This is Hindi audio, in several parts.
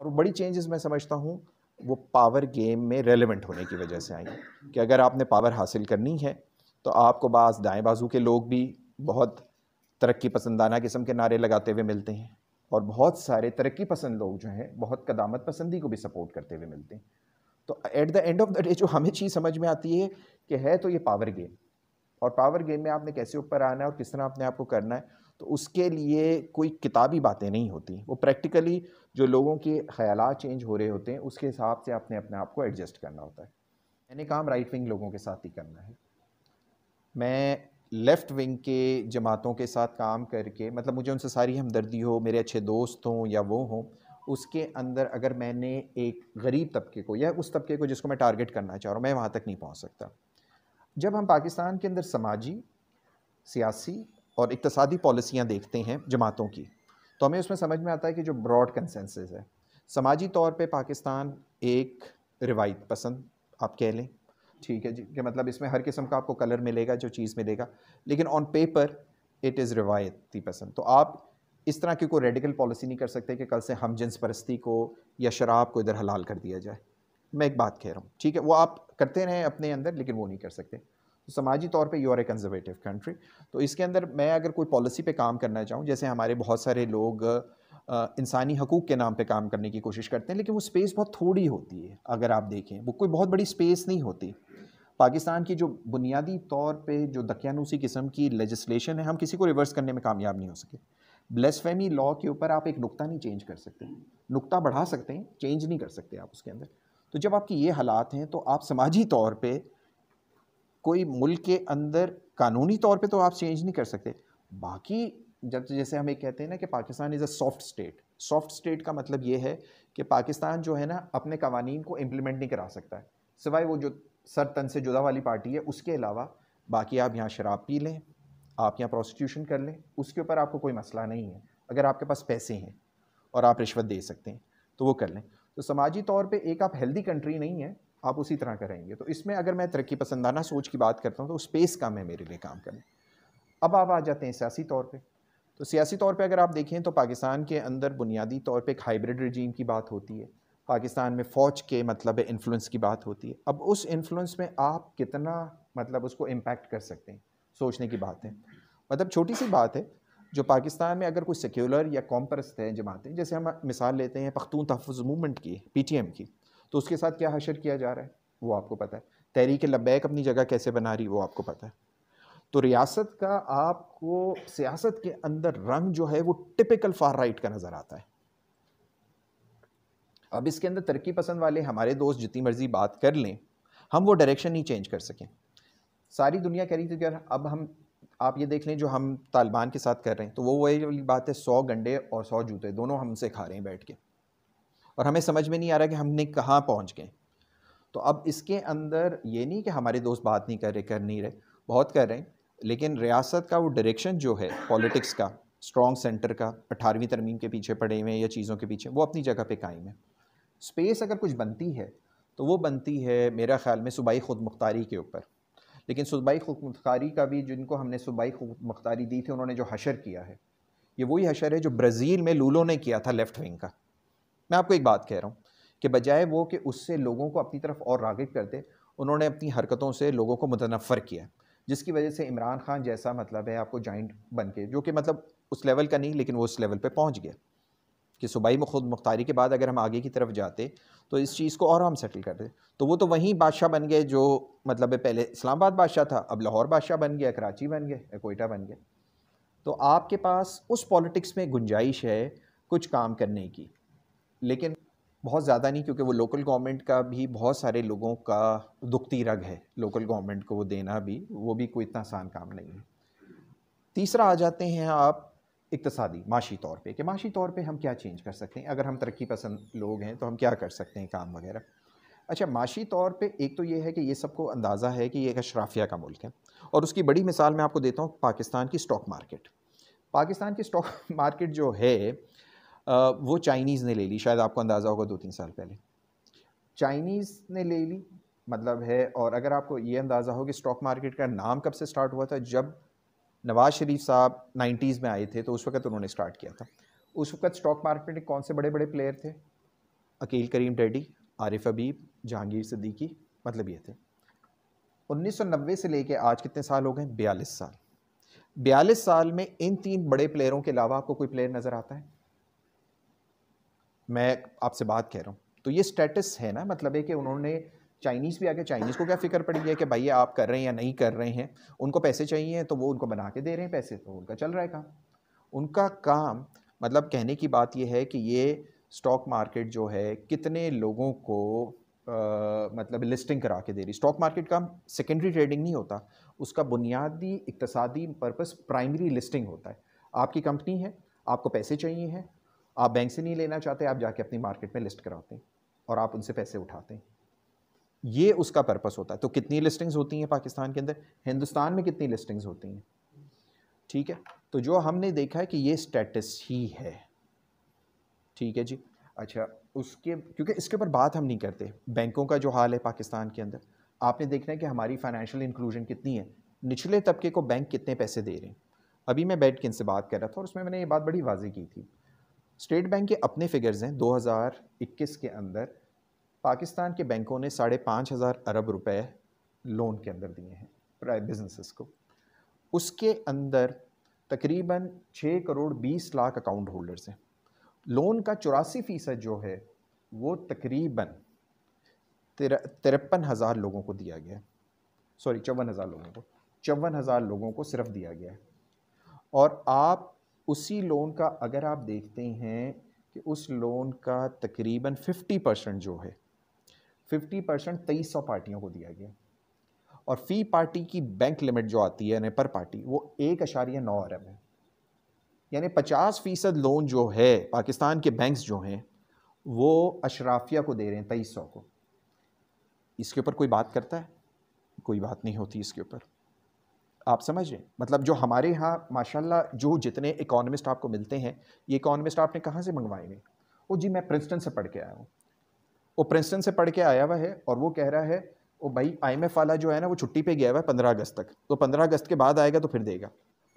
और बड़ी चेंजेस मैं समझता हूँ वो पावर गेम में रेलिवेंट होने की वजह से आई कि अगर आपने पावर हासिल करनी है तो आपको बाज़ दाएं बाजू के लोग भी बहुत तरक्की पसंदाना किस्म के नारे लगाते हुए मिलते हैं और बहुत सारे तरक्की पसंद लोग जो हैं बहुत कदामत पसंदी को भी सपोर्ट करते हुए मिलते हैं तो at the end of the day जो हमें चीज़ समझ में आती है कि है तो ये पावर गेम और पावर गेम में आपने कैसे ऊपर आना है और किस तरह आपने आपको करना है तो उसके लिए कोई किताबी बातें नहीं होती वो प्रैक्टिकली जो लोगों के ख्याल चेंज हो रहे होते हैं उसके हिसाब से आपने अपने आप को एडजस्ट करना होता है मैंने काम राइट विंग लोगों के साथ ही करना है मैं लेफ़्ट विंग के जमातों के साथ काम करके मतलब मुझे उनसे सारी हमदर्दी हो मेरे अच्छे दोस्त हों या वो हों उसके अंदर अगर मैंने एक गरीब तबके को या उस तबके को जिसको मैं टारगेट करना चाह रहा हूँ मैं वहाँ तक नहीं पहुँच सकता जब हम पाकिस्तान के अंदर समाजी सियासी और इकतसादी पॉलिसियाँ देखते हैं जमातों की तो हमें उसमें समझ में आता है कि जो ब्रॉड कंसेंसस है समाजी तौर पे पाकिस्तान एक रिवायत पसंद आप कह लें ठीक है जी कि मतलब इसमें हर किस्म का आपको कलर मिलेगा जो चीज़ मिलेगा लेकिन ऑन पेपर इट इज़ रिवायती पसंद तो आप इस तरह की कोई रेडिकल पॉलिसी नहीं कर सकते कि कल से हम जिन्स परस्ती को या शराब को इधर हलाल कर दिया जाए मैं एक बात कह रहा हूँ ठीक है वो आप करते रहें अपने अंदर लेकिन वो नहीं कर सकते तो समाजी तौर पे you are a conservative country तो इसके अंदर मैं अगर कोई पॉलिसी पे काम करना चाहूँ जैसे हमारे बहुत सारे लोग इंसानी हकूक़ के नाम पे काम करने की कोशिश करते हैं लेकिन वो स्पेस बहुत थोड़ी होती है अगर आप देखें वो कोई बहुत बड़ी स्पेस नहीं होती पाकिस्तान की जो बुनियादी तौर पे जो दकियानूसी किस्म की लेजिस्लेशन है हम किसी को रिवर्स करने में कामयाब नहीं हो सके ब्लेसफेमी लॉ के ऊपर आप एक नुकता नहीं चेंज कर सकते नुकता बढ़ा सकते हैं चेंज नहीं कर सकते आप उसके अंदर तो जब आपकी ये हालात हैं तो आप समाजी तौर पर कोई मुल्क के अंदर कानूनी तौर पे तो आप चेंज नहीं कर सकते बाकी जब जैसे हम एक कहते हैं ना कि Pakistan is a soft state soft state का मतलब ये है कि पाकिस्तान जो है ना अपने कवानीन को इम्प्लीमेंट नहीं करा सकता है सिवाय वो जो सर तन से जुदा वाली पार्टी है उसके अलावा बाकी आप यहाँ शराब पी लें आप यहाँ प्रोसिक्यूशन कर लें उसके ऊपर आपको कोई मसला नहीं है अगर आपके पास पैसे हैं और आप रिश्वत दे सकते हैं तो वो कर लें तो समाजी तौर पे एक आप हेल्दी कंट्री नहीं है आप उसी तरह करेंगे तो इसमें अगर मैं तरक्की पसंदाना सोच की बात करता हूँ तो स्पेस कम है मेरे लिए काम करने अब आप आ जाते हैं सियासी तौर पर तो सियासी तौर पर अगर आप देखें तो पाकिस्तान के अंदर बुनियादी तौर पर एक हाइब्रिड रजीम की बात होती है पाकिस्तान में फ़ौज के मतलब इन्फ्लुएंस की बात होती है अब उस इन्फ्लुएंस में आप कितना मतलब उसको इम्पैक्ट कर सकते हैं सोचने की बात है मतलब छोटी सी बात है जो पाकिस्तान में अगर कोई सेक्युलर या कॉम्परस्त है जमातें जैसे हम मिसाल लेते हैं पख्तून तहफ़ मूवमेंट की पी टी एम की तो उसके साथ क्या हशर किया जा रहा है वो आपको पता है तहरीक लबैक अपनी जगह कैसे बना रही वो आपको पता है तो रियासत का आपको सियासत के अंदर रंग जो है वो टिपिकल फार राइट का नज़र आता है अब इसके अंदर तरक्की पसंद वाले हमारे दोस्त जितनी मर्ज़ी बात कर लें हम वो डायरेक्शन नहीं चेंज कर सकें सारी दुनिया कह रही थी कि अब हम आप ये देख लें जो हम तालिबान के साथ कर रहे हैं तो वो वही वाली बात है सौ गंडे और सौ जूते दोनों हमसे खा रहे हैं बैठ के और हमें समझ में नहीं आ रहा कि हमने कहाँ पहुँच गए तो अब इसके अंदर ये नहीं कि हमारे दोस्त बात नहीं कर रहे कर नहीं रहे बहुत कर रहे हैं लेकिन रियासत का वो डायरेक्शन जो है पॉलिटिक्स का स्ट्रॉन्ग सेंटर का अठारहवीं तरमीम के पीछे पड़े हुए हैं या चीज़ों के पीछे वो अपनी जगह पे कायम है स्पेस अगर कुछ बनती है तो वो बनती है मेरा ख्याल में सूबाई खुद मुख्तारी के ऊपर लेकिन सूबाई खुद मुख्तारी का भी जिनको हमने सूबाई खुद मुख्तारी दी थी उन्होंने जो हशर किया है ये वही हशर है जो ब्राज़ील में लूलो ने किया था लेफ़्ट विंग का मैं आपको एक बात कह रहा हूँ कि बजाय वो कि उससे लोगों को अपनी तरफ और रागब करते उन्होंने अपनी हरकतों से लोगों को मुतनफ़र किया जिसकी वजह से इमरान खान जैसा मतलब है आपको जॉइंट बन के जो कि मतलब उस लेवल का नहीं लेकिन वो उस लेवल पर पहुँच गया कि सूबाई खुद मुख्तारी के बाद अगर हम आगे की तरफ जाते तो इस चीज़ को और हम सेटल करते तो वो तो वहीं बादशाह बन गए जो मतलब पहले इस्लामाबाद बादशाह था अब लाहौर बादशाह बन गया कराची बन या कोयटा बन गए तो आपके पास उस पॉलिटिक्स में गुंजाइश है कुछ काम करने की लेकिन बहुत ज़्यादा नहीं क्योंकि वो लोकल गवर्नमेंट का भी बहुत सारे लोगों का दुखती रग है लोकल गवर्नमेंट को वो देना भी वो भी कोई इतना आसान काम नहीं है तीसरा आ जाते हैं आप इकतसादी माशी तौर पे कि माशी तौर पे हम क्या चेंज कर सकते हैं अगर हम तरक्की पसंद लोग हैं तो हम क्या कर सकते हैं काम वगैरह अच्छा माशी तौर पे एक तो ये है कि ये सबको अंदाज़ा है कि ये एक अशराफिया का मुल्क है और उसकी बड़ी मिसाल मैं आपको देता हूँ पाकिस्तान की स्टॉक मार्केट पाकिस्तान की स्टॉक मार्केट जो है वो चाइनीज़ ने ले ली शायद आपको अंदाज़ा होगा दो तीन साल पहले चाइनीज़ ने ले ली मतलब है और अगर आपको ये अंदाज़ा हो कि स्टॉक मार्केट का नाम कब से स्टार्ट हुआ था जब नवाज़ शरीफ साहब नाइन्टीज़ में आए थे तो उस वक्त उन्होंने स्टार्ट किया था उस वक्त स्टॉक मार्केट में कौन से बड़े बड़े प्लेयर थे अकील करीम डेडी आरिफ अबीब जहांगीर सदीकी मतलब ये थे 1990 से लेके आज कितने साल हो गए बयालीस साल बयालीस साल में इन तीन बड़े प्लेयरों के अलावा आपको कोई प्लेयर नज़र आता है मैं आपसे बात कह रहा हूँ तो ये स्टेटस है ना मतलब है कि उन्होंने चाइनीज़ भी आके चाइनीज़ को क्या फ़िक्र पड़ी है कि भाई ये आप कर रहे हैं या नहीं कर रहे हैं उनको पैसे चाहिए तो वो उनको बना के दे रहे हैं पैसे तो उनका चल रहा है काम उनका काम मतलब कहने की बात यह है कि ये स्टॉक मार्केट जो है कितने लोगों को आ, मतलब लिस्टिंग करा के दे रही स्टॉक मार्केट का सेकेंडरी ट्रेडिंग नहीं होता उसका बुनियादी इकतसादी पर्पस प्राइमरी लिस्टिंग होता है आपकी कंपनी है आपको पैसे चाहिए हैं आप बैंक से नहीं लेना चाहते आप जाके अपनी मार्केट में लिस्ट कराते हैं और आप उनसे पैसे उठाते हैं ये उसका पर्पस होता है तो कितनी लिस्टिंग्स होती हैं पाकिस्तान के अंदर हिंदुस्तान में कितनी लिस्टिंग्स होती हैं ठीक है तो जो हमने देखा है कि ये स्टेटस ही है ठीक है जी अच्छा उसके क्योंकि इसके ऊपर बात हम नहीं करते बैंकों का जो हाल है पाकिस्तान के अंदर आपने देखना है कि हमारी फाइनेंशियल इंक्लूजन कितनी है निचले तबके को बैंक कितने पैसे दे रहे हैं अभी मैं बैठ के इनसे बात कर रहा था और उसमें मैंने ये बात बड़ी वाजी की थी स्टेट बैंक के अपने फिगर्स हैं 2021 के अंदर पाकिस्तान के बैंकों ने साढ़े पाँच हज़ार अरब रुपए लोन के अंदर दिए हैं प्राइवेट बिजनेसेस को उसके अंदर तकरीबन छः करोड़ बीस लाख अकाउंट होल्डर्स हैं लोन का चौरासी फ़ीसद जो है वो तकरीबन तिरपन हज़ार लोगों को दिया गया सॉरी चौवन हज़ार लोगों को चौवन हज़ार लोगों को सिर्फ दिया गया है और आप उसी लोन का अगर आप देखते हैं कि उस लोन का तकरीबन 50 परसेंट जो है 50 परसेंट तेईस सौ पार्टियों को दिया गया और फ़ी पार्टी की बैंक लिमिट जो आती है यानी पर पार्टी वो एक अशारिया नौ अरब है यानी पचास फ़ीसद लोन जो है पाकिस्तान के बैंक्स जो हैं वो अशराफिया को दे रहे हैं तेईस सौ को इसके ऊपर कोई बात करता है कोई बात नहीं होती इसके ऊपर आप समझ रहे हैं मतलब जो हमारे यहाँ माशाल्लाह जो जितने इकोनॉमिस्ट आपको मिलते हैं ये इकोनॉमिस्ट आपने कहाँ से मंगवाए हैं वो जी मैं प्रिंसटन से पढ़ के आया हूँ वो प्रिंसटन से पढ़ के आया हुआ है और वो कह रहा है वो भाई आईएमएफ वाला जो है ना वो छुट्टी पे गया हुआ है पंद्रह अगस्त तक तो पंद्रह अगस्त के बाद आएगा तो फिर देगा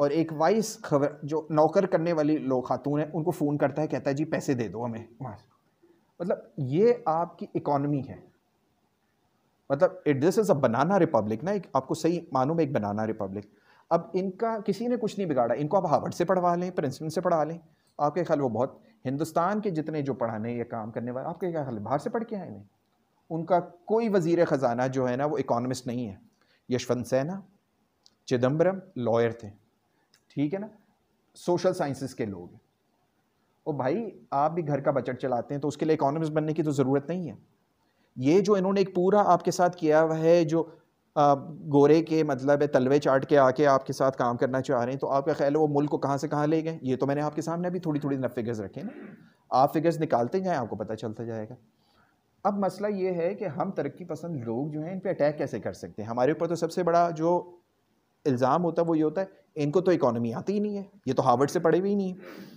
और एक वाइस खबर जो नौकर करने वाली लोग खातून है उनको फ़ोन करता है कहता है जी पैसे दे दो हमें मतलब ये आपकी इकॉनमी है मतलब it this is a banana republic ना एक आपको सही मानू में एक बनाना रिपब्लिक अब इनका किसी ने कुछ नहीं बिगाड़ा इनको आप हार्वर्ड से पढ़वा लें प्रिंसटन से पढ़ा लें आपके ख्याल वो बहुत हिंदुस्तान के जितने जो पढ़ाने या काम करने वाले आपके क्या ख्याल बाहर से पढ़ के आए नहीं उनका कोई वजीर ख़जाना जो है ना वो इकोनॉमिस्ट नहीं है यशवंत सेना चिदम्बरम लॉयर थे ठीक है ना सोशल साइंसिस के लोग ओ भाई आप भी घर का बजट चलाते हैं तो उसके लिए इकोनॉमिस्ट बनने की तो ज़रूरत नहीं है ये जो इन्होंने एक पूरा आपके साथ किया हुआ है जो गोरे के मतलब तलवे चाट के आके आपके साथ काम करना चाह रहे हैं तो आपका ख्याल है वो मुल्क को कहाँ से कहाँ ले गए ये तो मैंने आपके सामने अभी थोड़ी थोड़ी फिगर्स रखे ना आप फिगर्स निकालते जाएँ आपको पता चलता जाएगा अब मसला ये है कि हम तरक्की पसंद लोग जो हैं इन पर अटैक कैसे कर सकते हैं हमारे ऊपर तो सबसे बड़ा जो इल्ज़ाम होता है वो ये होता है इनको तो इकोनॉमी आती ही नहीं है ये तो हार्वर्ड से पढ़े हुए ही नहीं है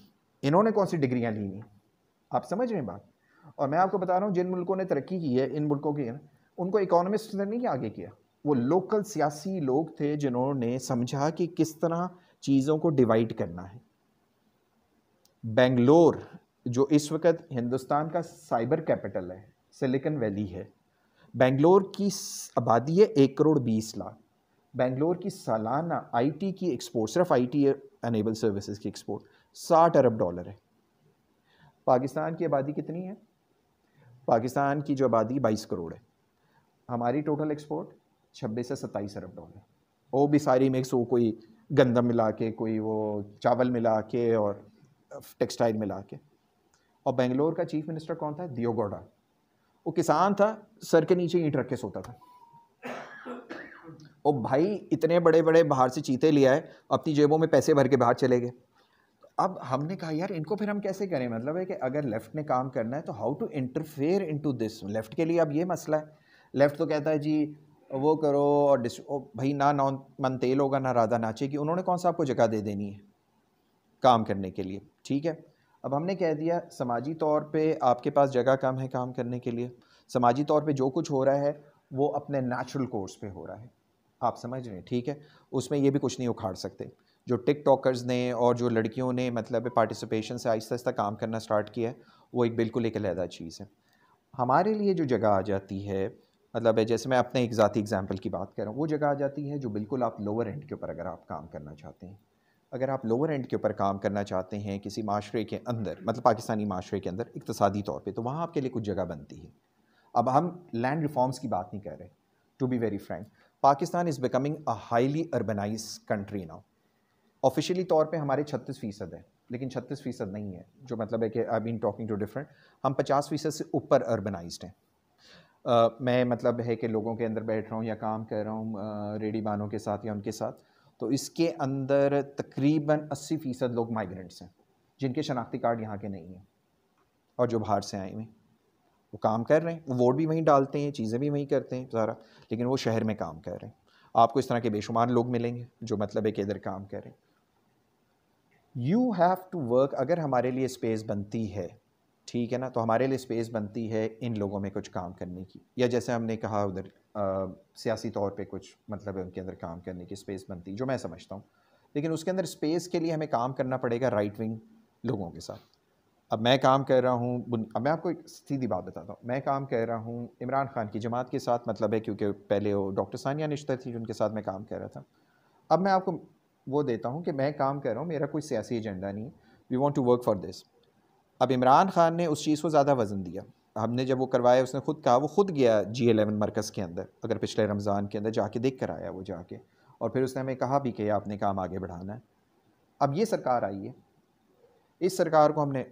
इन्होंने कौन सी डिग्रियाँ ली नहीं आप समझ रहे हैं बात और मैं आपको बता रहा हूँ जिन मुल्कों ने तरक्की की है इन मुल्कों की उनको इकोनॉमिस्ट ने नहीं आगे किया वो लोकल सियासी लोग थे जिन्होंने समझा कि किस तरह चीज़ों को डिवाइड करना है बेंगलोर जो इस वक्त हिंदुस्तान का साइबर कैपिटल है सिलिकन वैली है बेंगलोर की आबादी है एक करोड़ बीस लाख बेंगलोर की सालाना आईटी की एक्सपोर्ट सिर्फ आईटी एनेबल सर्विसेज की एक्सपोर्ट साठ अरब डॉलर है पाकिस्तान की आबादी कितनी है पाकिस्तान की जो आबादी बाईस करोड़ है हमारी टोटल एक्सपोर्ट छब्बीस से सत्ताईस अरब डॉलर वो भी सारी मिक्स वो कोई गंदम मिला के कोई वो चावल मिला के और टेक्सटाइल मिला के और बेंगलोर का चीफ मिनिस्टर कौन था गौडा वो किसान था सर के नीचे ईंट रख के सोता था वो भाई इतने बड़े बड़े बाहर से चीते लिया है अपनी जेबों में पैसे भर के बाहर चले गए अब हमने कहा यार इनको फिर हम कैसे करें मतलब है कि अगर लेफ़्ट ने काम करना है तो how to interfere into this left के लिए अब ये मसला है लेफ़्ट तो कहता है जी वो करो और डिस भाई ना नॉन मन तेल होगा ना राधा नाचेगी उन्होंने कौन सा आपको जगह दे देनी है काम करने के लिए ठीक है अब हमने कह दिया समाजी तौर पे आपके पास जगह कम है काम करने के लिए समाजी तौर पे जो कुछ हो रहा है वो अपने नेचुरल कोर्स पे हो रहा है आप समझ रहे हैं ठीक है उसमें ये भी कुछ नहीं उखाड़ सकते जो टिक टॉकर्स ने और जो लड़कियों ने मतलब पार्टिसिपेशन से आहिस्ता आहिस्ता काम करना स्टार्ट किया है वो एक बिल्कुल एक अलहदा चीज़ है हमारे लिए जो जगह आ जाती है मतलब है जैसे मैं अपने एक ज़ाती एग्ज़ाम्पल की बात कर रहा हूँ वो जगह आ जाती है जो बिल्कुल आप लोअर एंड के ऊपर अगर आप काम करना चाहते हैं अगर आप लोअर एंड के ऊपर काम करना चाहते हैं किसी माशरे के अंदर मतलब पाकिस्तानी माशरे के अंदर इकतदी तौर पर तो वहाँ आपके लिए कुछ जगह बनती है अब हम लैंड रिफॉर्म्स की बात नहीं कर रहे to be very friend Pakistan is becoming a highly urbanise country now officially तौर पे हमारे 36 फ़ीसद है लेकिन 36 फ़ीसद नहीं है जो मतलब है कि I been talking to different हम 50 फ़ीसद से ऊपर अर्बनाइज हैं मैं मतलब है कि लोगों के अंदर बैठ रहा हूँ या काम कर रहा हूँ रेडी बानों के साथ या उनके साथ तो इसके अंदर तकरीबन 80 फ़ीसद लोग माइग्रेंट्स हैं जिनके शनाख्ती कार्ड यहाँ के नहीं हैं और जो बाहर से आए हुए वो काम कर रहे हैं वो वोट भी वहीं डालते हैं चीज़ें भी वहीं करते हैं सारा लेकिन वो शहर में काम कर रहे हैं आपको इस तरह के बेशुमार लोग मिलेंगे जो मतलब है कि इधर काम कर रहे हैं यू हैव टू वर्क अगर हमारे लिए स्पेस बनती है ठीक है ना तो हमारे लिए स्पेस बनती है इन लोगों में कुछ काम करने की या जैसे हमने कहा उधर सियासी तौर पे कुछ मतलब उनके अंदर काम करने की स्पेस बनती जो मैं समझता हूँ लेकिन उसके अंदर स्पेस के लिए हमें काम करना पड़ेगा राइट विंग लोगों के साथ अब मैं काम कर रहा हूँ अब मैं आपको एक सीधी बात बताता हूँ मैं काम कर रहा हूँ इमरान खान की जमात के साथ मतलब है क्योंकि पहले वो डॉक्टर सानिया निश्तर थी जिनके साथ मैं काम कर रहा था अब मैं आपको वो देता हूँ कि मैं काम कर रहा हूँ मेरा कोई सियासी एजेंडा नहीं we want to work for this अब इमरान खान ने उस चीज़ को ज़्यादा वजन दिया हमने जब वो करवाया उसने खुद कहा वो खुद गया जी एलेवन मरकज़ के अंदर अगर पिछले रमज़ान के अंदर जाके देख कर आया वो जाके और फिर उसने हमें कहा भी कि आपने काम आगे बढ़ाना है अब ये सरकार आई है इस सरकार को हमने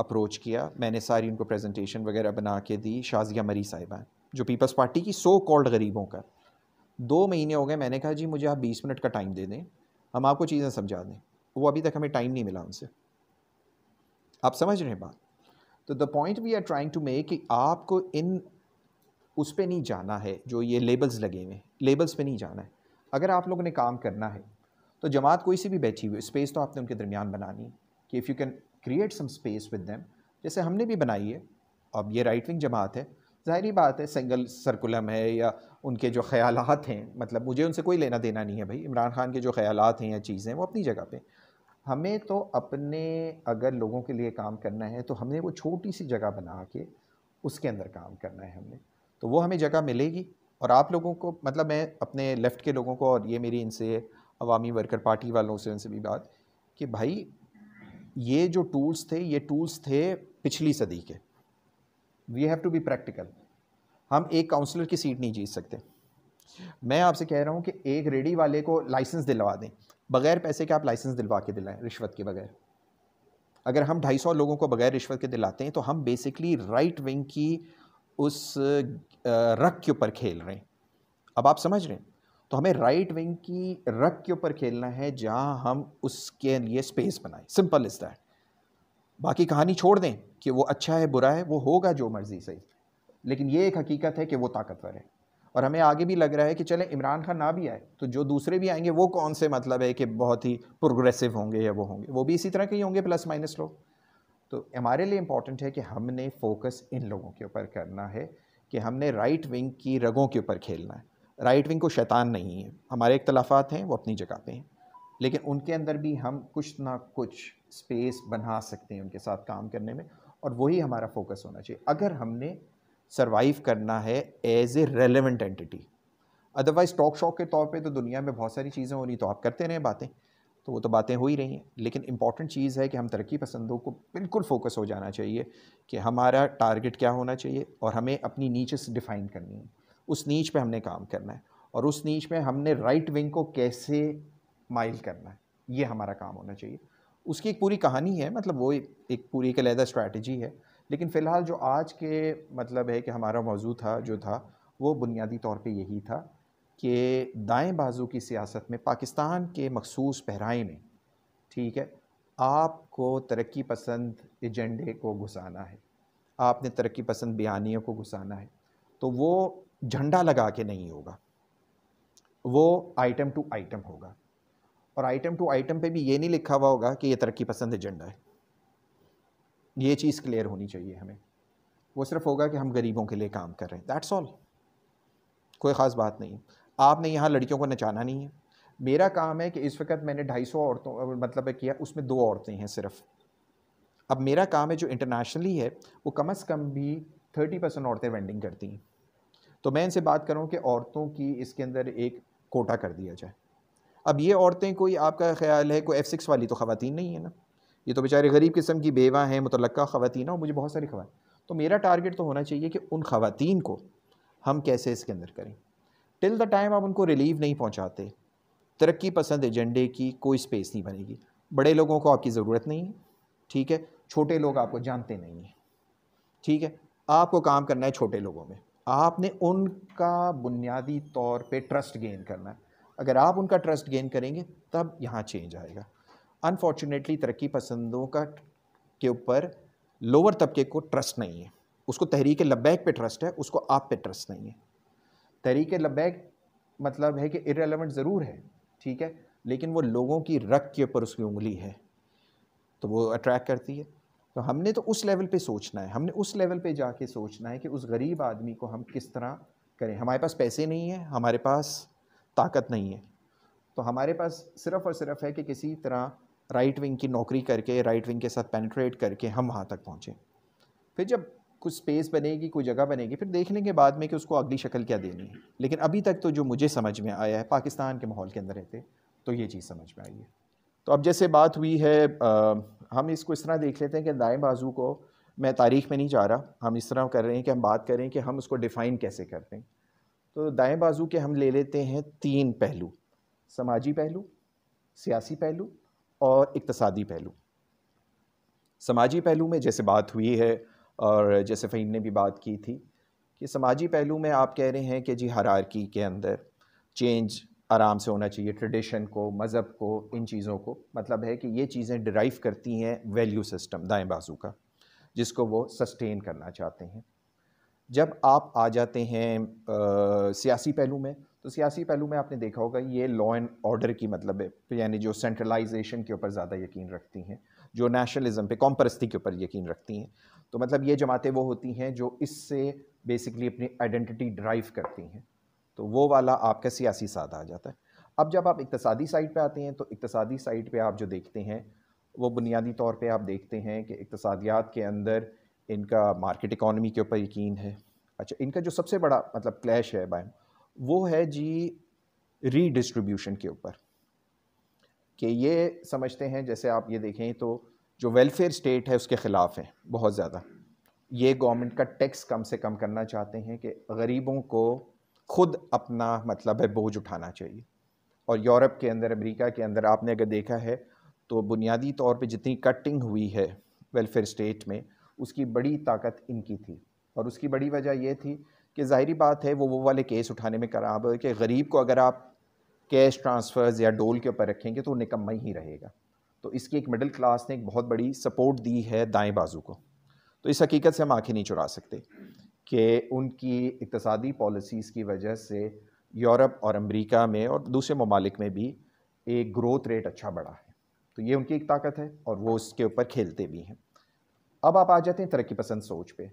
अप्रोच किया मैंने सारी उनको प्रेजेंटेशन वगैरह बना के दी शाजिया मरी साहिबा जो पीपल्स पार्टी की सो कॉल्ड गरीबों का दो महीने हो गए मैंने कहा जी मुझे आप बीस मिनट का टाइम दे दें हम आपको चीज़ें समझा दें वो अभी तक हमें टाइम नहीं मिला उनसे आप समझ रहे हैं बात तो the point we are trying to make कि आपको इन उस पर नहीं जाना है जो ये लेबल्स लगे हुए हैं लेबल्स पे नहीं जाना है अगर आप लोगों ने काम करना है तो जमात कोई सी भी बैठी हुई स्पेस तो आपने उनके दरमियान बनानी है कि if you can create some space with them जैसे हमने भी बनाई है अब ये राइट विंग जमात है ज़ाहरी बात है सिंगल सर्कुलम है या उनके जो ख्याल हैं मतलब मुझे उनसे कोई लेना देना नहीं है भाई इमरान खान के जो ख्याल हैं या चीज़ें वो अपनी जगह पर हमें तो अपने अगर लोगों के लिए काम करना है तो हमें वो छोटी सी जगह बना के उसके अंदर काम करना है हमने तो वो हमें जगह मिलेगी और आप लोगों को मतलब मैं अपने लेफ़्ट के लोगों को और ये मेरी इनसे अवामी वर्कर पार्टी वालों से उनसे भी बात कि भाई ये जो टूल्स थे ये टूल्स थे पिछली सदी के we have to be practical हम एक काउंसलर की सीट नहीं जीत सकते मैं आपसे कह रहा हूँ कि एक रेडी वाले को लाइसेंस दिलवा दें बगैर पैसे के आप लाइसेंस दिलवा के दिलाएं रिश्वत के बगैर अगर हम ढाई सौ लोगों को बगैर रिश्वत के दिलाते हैं तो हम बेसिकली राइट विंग की उस रख के ऊपर खेल रहे हैं अब आप समझ रहे हैं तो हमें राइट विंग की रख के ऊपर खेलना है जहां हम उसके लिए स्पेस बनाएं सिंपल इज दैट बाकी कहानी छोड़ दें कि वो अच्छा है बुरा है वो होगा जो मर्ज़ी सही लेकिन ये एक हकीकत है कि वो ताकतवर है और हमें आगे भी लग रहा है कि चले इमरान खान ना भी आए तो जो दूसरे भी आएंगे वो कौन से मतलब है कि बहुत ही प्रोग्रेसिव होंगे या वो होंगे वो भी इसी तरह के ही होंगे प्लस माइनस लोग तो हमारे लिए इम्पॉर्टेंट है कि हमने फोकस इन लोगों के ऊपर करना है कि हमने राइट विंग की रगों के ऊपर खेलना है राइट विंग को शैतान नहीं है हमारे इख्तलाफात हैं वो अपनी जगह पे हैं लेकिन उनके अंदर भी हम कुछ ना कुछ स्पेस बना सकते हैं उनके साथ काम करने में और वही हमारा फोकस होना चाहिए अगर हमने सर्वाइव करना है as a relevant entity otherwise stock shock के तौर पे तो दुनिया में बहुत सारी चीज़ें हो रही तो आप करते रहें बातें तो वो तो बातें हो ही रही हैं लेकिन इंपॉर्टेंट चीज़ है कि हम तरक्की पसंदों को बिल्कुल फोकस हो जाना चाहिए कि हमारा टारगेट क्या होना चाहिए और हमें अपनी नीचेस डिफ़ाइन करनी है उस नीच पे हमने काम करना है और उस नीच में हमने राइट विंग को कैसे माइल करना है ये हमारा काम होना चाहिए उसकी एक पूरी कहानी है मतलब वो एक पूरी एक अलहदा स्ट्रैटेजी है लेकिन फ़िलहाल जो आज के मतलब है कि हमारा मौजू था जो था वो बुनियादी तौर पर यही था कि दाएँ बाजू की सियासत में पाकिस्तान के मखसूस पहराए में ठीक है आपको तरक्की पसंद एजेंडे को घुसाना है आपने तरक्की पसंद बयानियों को घुसाना है तो वो झंडा लगा के नहीं होगा वो आइटम टू आइटम होगा और आइटम टू आइटम पे भी ये नहीं लिखा हुआ होगा कि ये तरक्की पसंद एजेंडा है ये चीज़ क्लियर होनी चाहिए हमें वो सिर्फ होगा कि हम गरीबों के लिए काम कर रहे हैं दैट्स ऑल कोई ख़ास बात नहीं आपने यहाँ लड़कियों को नचाना नहीं है मेरा काम है कि इस वक्त मैंने ढाई सौ औरतों मतलब किया उसमें दो औरतें हैं सिर्फ अब मेरा काम है जो इंटरनेशनली है वो कम अज़ कम भी थर्टी परसेंट औरतें वेंडिंग करती हैं तो मैं इनसे बात करूँ कि औरतों की इसके अंदर एक कोटा कर दिया जाए अब ये औरतें कोई आपका ख्याल है कोई एफ़ सिक्स वाली तो ख़वान नहीं है ना ये तो बेचारे गरीब किस्म की बेवा हैं मुतलक़ा ख़वान और मुझे बहुत सारी खबर तो मेरा टारगेट तो होना चाहिए कि उन खातन को हम कैसे इसके अंदर करें टिल द टाइम आप उनको रिलीव नहीं पहुँचाते तरक्की पसंद एजेंडे की कोई स्पेस नहीं बनेगी बड़े लोगों को आपकी ज़रूरत नहीं है ठीक है छोटे लोग आपको जानते नहीं हैं ठीक है आपको काम करना है छोटे लोगों में आपने उनका बुनियादी तौर पे ट्रस्ट गेन करना है अगर आप उनका ट्रस्ट गेन करेंगे तब यहाँ चेंज आएगा अनफॉर्चुनेटली तरक्की पसंदों का के ऊपर लोअर तबके को ट्रस्ट नहीं है उसको तहरीक लब्बैक पे ट्रस्ट है उसको आप पे ट्रस्ट नहीं है तहरीक लब्बैक मतलब है कि इरेलीवेंट ज़रूर है ठीक है लेकिन वो लोगों की रख के ऊपर उसकी उंगली है तो वो अट्रैक्ट करती है तो हमने तो उस लेवल पे सोचना है हमने उस लेवल पे जाके सोचना है कि उस गरीब आदमी को हम किस तरह करें हमारे पास पैसे नहीं है हमारे पास ताकत नहीं है तो हमारे पास सिर्फ़ और सिर्फ है कि किसी तरह राइट विंग की नौकरी करके राइट विंग के साथ पेनिट्रेट करके हम वहाँ तक पहुँचे फिर जब कुछ स्पेस बनेगी कोई जगह बनेगी फिर देख लेंगे बाद में कि उसको अगली शक्ल क्या देनी है लेकिन अभी तक तो जो मुझे समझ में आया है पाकिस्तान के माहौल के अंदर रहते तो ये चीज़ समझ में आई है तो अब जैसे बात हुई है आ, हम इसको इस तरह देख लेते हैं कि दाएँ बाजू को मैं तारीख में नहीं जा रहा हम इस तरह कर रहे हैं कि हम बात करें कि हम उसको डिफ़ाइन कैसे करते हैं तो दाएँ बाजू के हम ले लेते हैं तीन पहलू समाजी पहलू सियासी पहलू और इकतसादी पहलू समाजी पहलू में जैसे बात हुई है और जैसे फ़हीम ने भी बात की थी कि समाजी पहलू में आप कह रहे हैं कि जी हरारकी के अंदर चेंज आराम से होना चाहिए ट्रेडिशन को मज़हब को इन चीज़ों को मतलब है कि ये चीज़ें डराइव करती हैं वैल्यू सिस्टम दाएं बाजू का जिसको वो सस्टेन करना चाहते हैं जब आप आ जाते हैं आ, सियासी पहलू में तो सियासी पहलू में आपने देखा होगा ये लॉ एंड ऑर्डर की मतलब है तो यानी जो सेंट्रलाइजेशन के ऊपर ज़्यादा यकीन रखती हैं जो नेशनलिज्म पे कॉम्परस्ती परस्ती के ऊपर यकीन रखती हैं तो मतलब ये जमातें वो होती हैं जो इससे बेसिकली अपनी आइडेंटिटी ड्राइव करती हैं तो वो वाला आपका सियासी साथ आ जाता है अब जब आप इकतसादी साइड पर आते हैं तो इकतसादी साइड पर आप जो देखते हैं वो बुनियादी तौर पर आप देखते हैं कि इकतसादियात के अंदर इनका मार्केट इकानमी के ऊपर यकीन है अच्छा इनका जो सबसे बड़ा मतलब क्लैश है बायम वो है जी रीडिस्ट्रीब्यूशन के ऊपर कि ये समझते हैं जैसे आप ये देखें तो जो वेलफेयर स्टेट है उसके ख़िलाफ़ है बहुत ज़्यादा ये गवर्नमेंट का टैक्स कम से कम करना चाहते हैं कि गरीबों को खुद अपना मतलब है बोझ उठाना चाहिए और यूरोप के अंदर अमेरिका के अंदर आपने अगर देखा है तो बुनियादी तौर पे जितनी कटिंग हुई है वेलफेयर स्टेट में उसकी बड़ी ताकत इनकी थी और उसकी बड़ी वजह यह थी कि ज़ाहरी बात है वो वो वाले केस उठाने में खराब है कि गरीब को अगर आप कैश ट्रांसफ़र्स या डोल के ऊपर रखेंगे तो निकम्मा ही रहेगा तो इसकी एक मिडिल क्लास ने एक बहुत बड़ी सपोर्ट दी है दाएं बाजू को तो इस हकीकत से हम आंखें नहीं चुरा सकते कि उनकी इकतदी पॉलिसीज़ की वजह से यूरोप और अमेरिका में और दूसरे ममालिक में भी एक ग्रोथ रेट अच्छा बढ़ा है तो ये उनकी एक ताकत है और वो उसके ऊपर खेलते भी हैं अब आप आ जाते हैं तरक्की पसंद सोच पे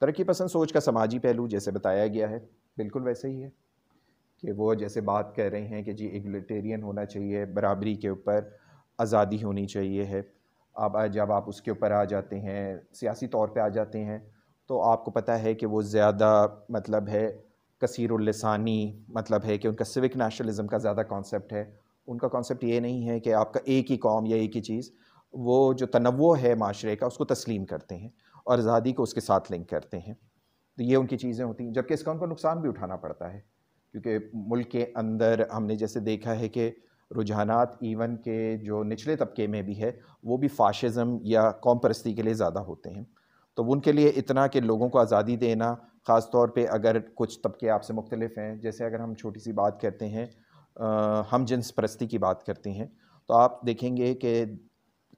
तरक्की पसंद सोच का समाजी पहलू जैसे बताया गया है बिल्कुल वैसे ही है कि वो जैसे बात कह रहे हैं कि जी एगुलेटेरियन होना चाहिए बराबरी के ऊपर आज़ादी होनी चाहिए है अब जब आप उसके ऊपर आ जाते हैं सियासी तौर पे आ जाते हैं तो आपको पता है कि वो ज़्यादा मतलब है कसीरलसानी मतलब है कि उनका सिविक नेशनलिज़म का ज़्यादा कॉन्सेप्ट है उनका कॉन्सेप्ट ये नहीं है कि आपका एक ही कौम या एक ही चीज़ वो जो तनवो है माशरे का उसको तस्लीम करते हैं और आज़ादी को उसके साथ लिंक करते हैं तो ये उनकी चीज़ें होती हैं जबकि इसका उनको नुकसान भी उठाना पड़ता है क्योंकि मुल्क के अंदर हमने जैसे देखा है कि रुझानात इवन के जो निचले तबके में भी है वो भी फाशिज़म या कौम परस्ती के लिए ज़्यादा होते हैं तो उनके लिए इतना कि लोगों को आज़ादी देना ख़ास तौर पर अगर कुछ तबके आपसे मुख्तलिफ हैं जैसे अगर हम छोटी सी बात करते हैं आ, हम जिन्स परस्ती की बात करते हैं तो आप देखेंगे कि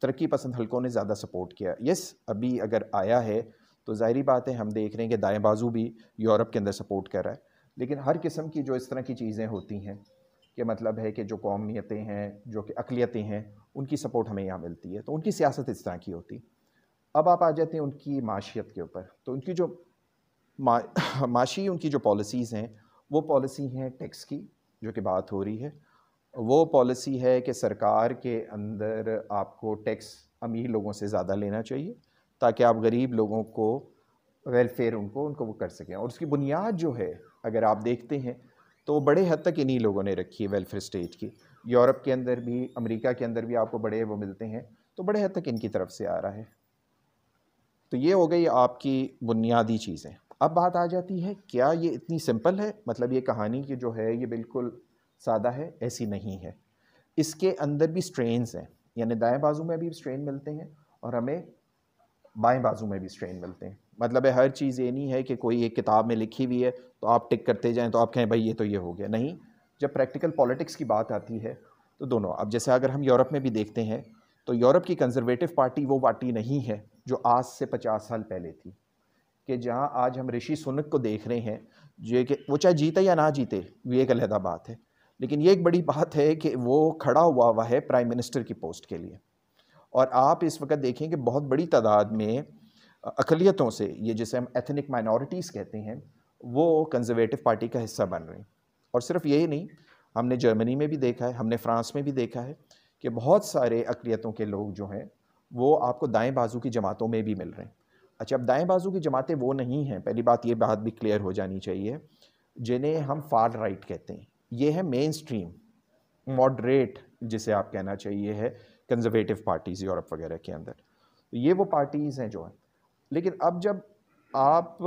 तरक्की पसंद हलकों ने ज़्यादा सपोर्ट किया यस अभी अगर आया है तो ज़ाहरी बात है हम देख रहे हैं कि दाएँ बाजू भी यूरोप के अंदर सपोर्ट कर रहा है लेकिन हर किस्म की जो इस तरह की चीज़ें होती हैं कि मतलब है कि जो कौमियतें हैं जो कि अकलीतें हैं उनकी सपोर्ट हमें यहाँ मिलती है तो उनकी सियासत इस तरह की होती अब आप आ जाते हैं उनकी माशियत के ऊपर तो उनकी जो मा, माशी उनकी जो पॉलिसीज़ हैं वो पॉलिसी हैं टैक्स की जो कि बात हो रही है वो पॉलिसी है कि सरकार के अंदर आपको टैक्स अमीर लोगों से ज़्यादा लेना चाहिए ताकि आप गरीब लोगों को वेलफेयर उनको उनको वो कर सकें और उसकी बुनियाद जो है अगर आप देखते हैं तो बड़े हद तक इन्हीं लोगों ने रखी है वेलफेयर स्टेट की यूरोप के अंदर भी अमेरिका के अंदर भी आपको बड़े वो मिलते हैं तो बड़े हद तक इनकी तरफ से आ रहा है तो ये हो गई आपकी बुनियादी चीज़ें अब बात आ जाती है क्या ये इतनी सिंपल है मतलब ये कहानी की जो है ये बिल्कुल सादा है ऐसी नहीं है इसके अंदर भी स्ट्रेन्स हैं यानी दाएं बाजू में भी स्ट्रेन मिलते हैं और हमें बाएं बाजू में भी स्ट्रेन मिलते हैं मतलब है हर चीज़ ये नहीं है कि कोई एक किताब में लिखी हुई है तो आप टिक करते जाएं तो आप कहें भाई ये तो ये हो गया नहीं जब प्रैक्टिकल पॉलिटिक्स की बात आती है तो दोनों अब जैसे अगर हम यूरोप में भी देखते हैं तो यूरोप की कंजर्वेटिव पार्टी वो पार्टी नहीं है जो आज से पचास साल पहले थी कि जहाँ आज हम ऋषि सुनक को देख रहे हैं जो कि वो चाहे जीते या ना जीते ये एक अलहदा बात है लेकिन ये एक बड़ी बात है कि वो खड़ा हुआ हुआ है प्राइम मिनिस्टर की पोस्ट के लिए और आप इस वक्त देखें कि बहुत बड़ी तादाद में अकलीतों से ये जिसे हम एथनिक माइनॉरिटीज़ कहते हैं वो कंजर्वेटिव पार्टी का हिस्सा बन रहे हैं और सिर्फ यही नहीं हमने जर्मनी में भी देखा है हमने फ्रांस में भी देखा है कि बहुत सारे अकलीतों के लोग जो हैं वो आपको दाएँ बाजू की जमातों में भी मिल रहे हैं अच्छा अब दाएँ बाजू की जमातें वो नहीं हैं पहली बात ये बात भी क्लियर हो जानी चाहिए जिन्हें हम फार राइट कहते हैं ये है मेन स्ट्रीम मॉडरेट जिसे आप कहना चाहिए है कंजर्वेटिव पार्टीज़ यूरोप वगैरह के अंदर तो ये वो पार्टीज़ हैं जो हैं लेकिन अब जब आप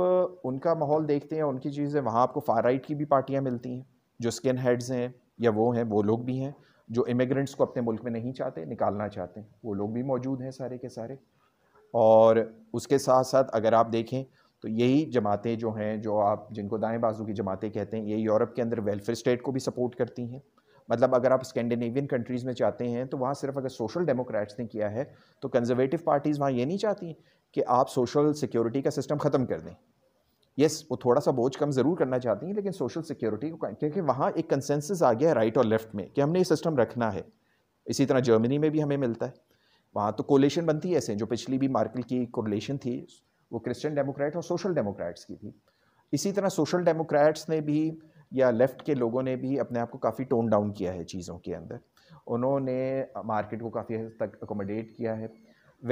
उनका माहौल देखते हैं उनकी चीज़ें वहाँ आपको फार राइट की भी पार्टियाँ मिलती हैं जो स्किन हेड्स हैं या वो हैं वो लोग भी हैं जो इमिग्रेंट्स को अपने मुल्क में नहीं चाहते निकालना चाहते हैं वो लोग भी मौजूद हैं सारे के सारे और उसके साथ साथ अगर आप देखें तो यही जमातें जो हैं जो आप जिनको दाएं बाजू की जमातें कहते हैं ये यूरोप के अंदर वेलफेयर स्टेट को भी सपोर्ट करती हैं मतलब अगर आप स्कैंडिनेवियन कंट्रीज़ में चाहते हैं तो वहाँ सिर्फ अगर सोशल डेमोक्रेट्स ने किया है तो कंजर्वेटिव पार्टीज़ वहाँ ये नहीं चाहती कि आप सोशल सिक्योरिटी का सिस्टम ख़त्म कर दें यस वो थोड़ा सा बोझ कम ज़रूर करना चाहती हैं लेकिन सोशल सिक्योरिटी को क्योंकि वहाँ एक कंसेंसस आ गया है राइट और लेफ्ट में कि हमने ये सिस्टम रखना है इसी तरह जर्मनी में भी हमें मिलता है वहाँ तो कोलेशन बनती है ऐसे जो पिछली भी मार्केट की कोलेशन थी वो क्रिश्चियन डेमोक्रेट और सोशल डेमोक्रेट्स की थी इसी तरह सोशल डेमोक्रेट्स ने भी या लेफ़्ट के लोगों ने भी अपने आप को काफ़ी टोन डाउन किया है चीज़ों के अंदर उन्होंने मार्केट को काफ़ी हद तक अकोमोडेट किया है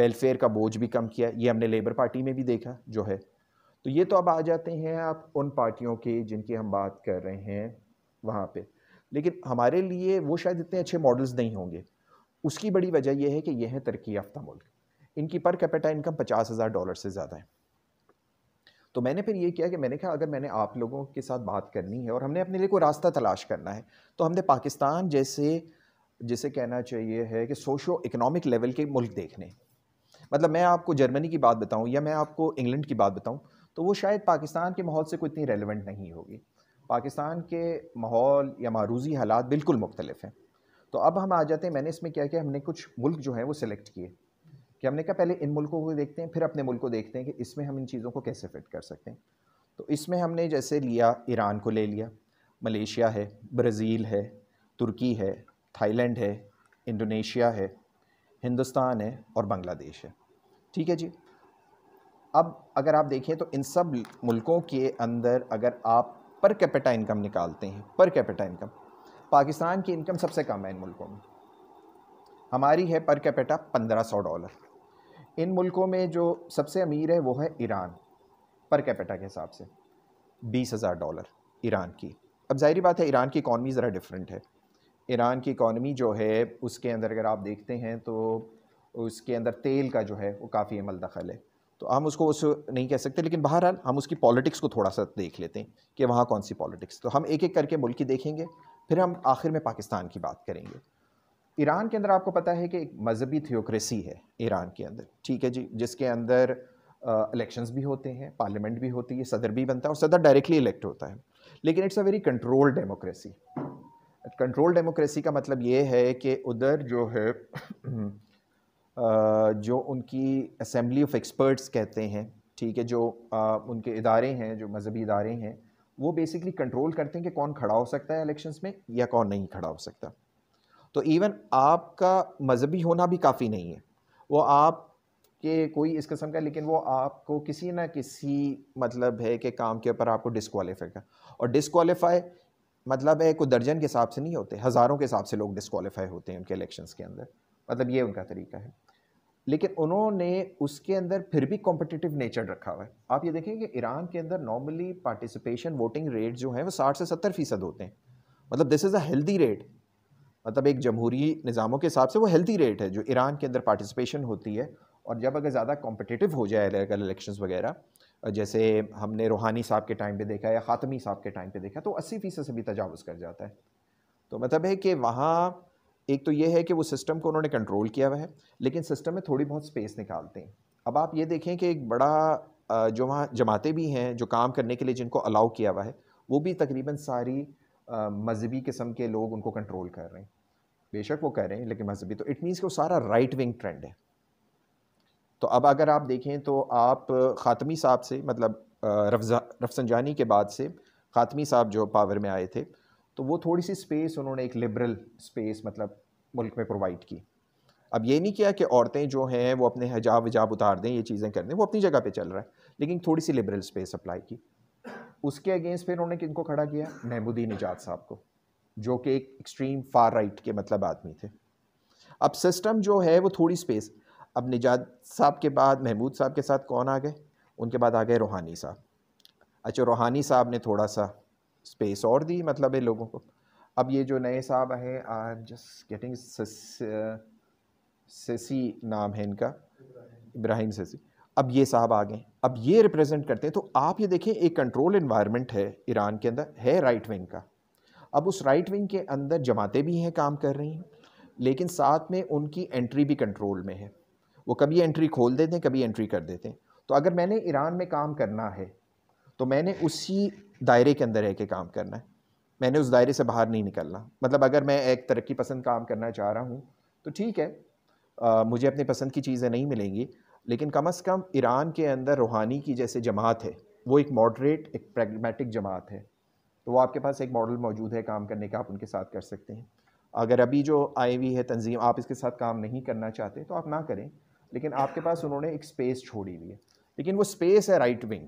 वेलफेयर का बोझ भी कम किया ये हमने लेबर पार्टी में भी देखा जो है तो ये तो अब आ जाते हैं आप उन पार्टियों के जिनकी हम बात कर रहे हैं वहाँ पे लेकिन हमारे लिए वो शायद इतने अच्छे मॉडल्स नहीं होंगे उसकी बड़ी वजह यह है कि यह है तरक्की याफ्ता मुल्क इनकी पर कैपिटा इनकम पचास हज़ार डॉलर से ज़्यादा है तो मैंने फिर ये किया कि मैंने कहा अगर मैंने आप लोगों के साथ बात करनी है और हमने अपने लिए कोई रास्ता तलाश करना है तो हमने पाकिस्तान जैसे जिसे कहना चाहिए है कि सोशो इकोनॉमिक लेवल के मुल्क देखने मतलब मैं आपको जर्मनी की बात बताऊं या मैं आपको इंग्लैंड की बात बताऊं तो वो शायद पाकिस्तान के माहौल से कोई इतनी रेलिवेंट नहीं होगी पाकिस्तान के माहौल या मारूजी हालात बिल्कुल मुख्तलिफ हैं तो अब हम आ जाते हैं मैंने इसमें क्या किया हमने कुछ मुल्क जो है वो सिलेक्ट किए कि हमने कहा पहले इन मुल्कों को देखते हैं फिर अपने मुल्क को देखते हैं कि इसमें हम इन चीज़ों को कैसे फिट कर सकते हैं तो इसमें हमने जैसे लिया ईरान को ले लिया मलेशिया है ब्राज़ील है तुर्की है थाईलैंड है इंडोनेशिया है हिंदुस्तान है और बांग्लादेश है ठीक है जी अब अगर आप देखें तो इन सब मुल्कों के अंदर अगर आप पर कैपिटा इनकम निकालते हैं पर कैपिटा इनकम पाकिस्तान की इनकम सबसे कम है इन मुल्कों में हमारी है पर कैपिटा पंद्रह सौ डॉलर इन मुल्कों में जो सबसे अमीर है वो है ईरान पर कैपेटा के हिसाब से बीस हज़ार डॉलर ईरान की अब जाहिर बात है ईरान की इकानमी ज़रा डिफरेंट है ईरान की इकानमी जो है उसके अंदर अगर आप देखते हैं तो उसके अंदर तेल का जो है वो काफ़ी अमल दखल है तो हम उसको उस नहीं कह सकते लेकिन बहरहाल हम उसकी पॉलिटिक्स को थोड़ा सा देख लेते हैं कि वहाँ कौन सी पॉलिटिक्स तो हम एक एक करके मुल्क ही देखेंगे फिर हम आखिर में पाकिस्तान की बात करेंगे ईरान के अंदर आपको पता है कि एक मजहबी थियोक्रेसी है ईरान के अंदर ठीक है जी जिसके अंदर इलेक्शंस भी होते हैं पार्लियामेंट भी होती है सदर भी बनता है और सदर डायरेक्टली इलेक्ट होता है लेकिन it's a very control democracy control democracy का मतलब ये है कि उधर जो है जो उनकी असम्बली ऑफ एक्सपर्ट्स कहते हैं ठीक है जो उनके इदारे हैं जो मजहबी इदारे हैं वो बेसिकली कंट्रोल करते हैं कि कौन खड़ा हो सकता है इलेक्शंस में या कौन नहीं खड़ा हो सकता तो इवन आपका मजहबी होना भी काफ़ी नहीं है वो आप के कोई इस किस्म का लेकिन वो आपको किसी ना किसी मतलब है कि काम के ऊपर आपको डिसकॉलीफाई कर और डिसकॉलीफाई मतलब है कोई दर्जन के हिसाब से नहीं होते हज़ारों के हिसाब से लोग डिसकॉलीफाई होते हैं उनके इलेक्शंस के अंदर मतलब ये उनका तरीका है लेकिन उन्होंने उसके अंदर फिर भी कॉम्पिटिटिव नेचर रखा हुआ है आप ये देखें कि ईरान के अंदर नॉर्मली पार्टिसिपेशन वोटिंग रेट जो है वो साठ से सत्तर फ़ीसद होते हैं मतलब this is a healthy rate मतलब एक जमहूरी निज़ामों के हिसाब से वो हेल्थी रेट है जो ईरान के अंदर पार्टिसिपेशन होती है और जब अगर ज़्यादा कॉम्पिटिटिव हो जाए अगर इलेक्शन वगैरह जैसे हमने रूहानी साहब के टाइम पे देखा या ख़ातमी साहब के टाइम पे देखा तो अस्सी फ़ीसद से भी तजावज़ कर जाता है तो मतलब है कि वहाँ एक तो ये है कि वो सिस्टम को उन्होंने कंट्रोल किया हुआ है लेकिन सिस्टम में थोड़ी बहुत स्पेस निकालते हैं अब आप ये देखें कि एक बड़ा जो वहाँ जमातें भी हैं जो काम करने के लिए जिनको अलाउ किया हुआ है वो भी तकरीबन सारी मजहबी किस्म के लोग उनको कंट्रोल कर रहे हैं बेशक वो कह रहे हैं लेकिन मजहबी तो इट मीन्स कि वो सारा राइट विंग ट्रेंड है तो अब अगर आप देखें तो आप ख़ातमी साहब से मतलब रफजा रफसंजानी के बाद से ख़ातमी साहब जो पावर में आए थे तो वो थोड़ी सी स्पेस उन्होंने एक लिबरल स्पेस मतलब मुल्क में प्रोवाइड की अब ये नहीं किया कि औरतें जो हैं वो अपने हजाब वजाब उतार दें ये चीज़ें कर दें वो अपनी जगह पे चल रहा है लेकिन थोड़ी सी लिबरल स्पेस अप्लाई की उसके अगेंस्ट फिर उन्होंने किनको खड़ा किया महमुद्दीन निजात साहब को जो कि एक एक्सट्रीम फार राइट के मतलब आदमी थे अब सिस्टम जो है वो थोड़ी स्पेस अब निजात साहब के बाद महमूद साहब के साथ कौन आ गए उनके बाद आ गए रूहानी साहब अच्छा रूहानी साहब ने थोड़ा सा स्पेस और दी मतलब है लोगों को अब ये जो नए साहब हैं आई एम जस्ट गेटिंग सेसी नाम है इनका इब्राहिम सेसी अब ये साहब आ गए अब ये रिप्रेजेंट करते हैं तो आप ये देखें एक कंट्रोल इन्वायरमेंट है ईरान के अंदर है राइट विंग का अब उस राइट विंग के अंदर जमातें भी हैं काम कर रही हैं लेकिन साथ में उनकी एंट्री भी कंट्रोल में है वो कभी एंट्री खोल देते हैं कभी एंट्री कर देते हैं तो अगर मैंने ईरान में काम करना है तो मैंने उसी दायरे के अंदर रह के काम करना है मैंने उस दायरे से बाहर नहीं निकलना मतलब अगर मैं एक तरक्की पसंद काम करना चाह रहा हूँ तो ठीक है आ, मुझे अपनी पसंद की चीज़ें नहीं मिलेंगी लेकिन कम अज़ कम ईरान के अंदर रूहानी की जैसे जमात है वो एक मॉडरेट एक प्रैग्मेटिक जमात है तो वो आपके पास एक मॉडल मौजूद है काम करने का आप उनके साथ कर सकते हैं अगर अभी जो आई हुई है तंजीम आप इसके साथ काम नहीं करना चाहते तो आप ना करें लेकिन आपके पास उन्होंने एक स्पेस छोड़ी हुई है लेकिन वो स्पेस है राइट विंग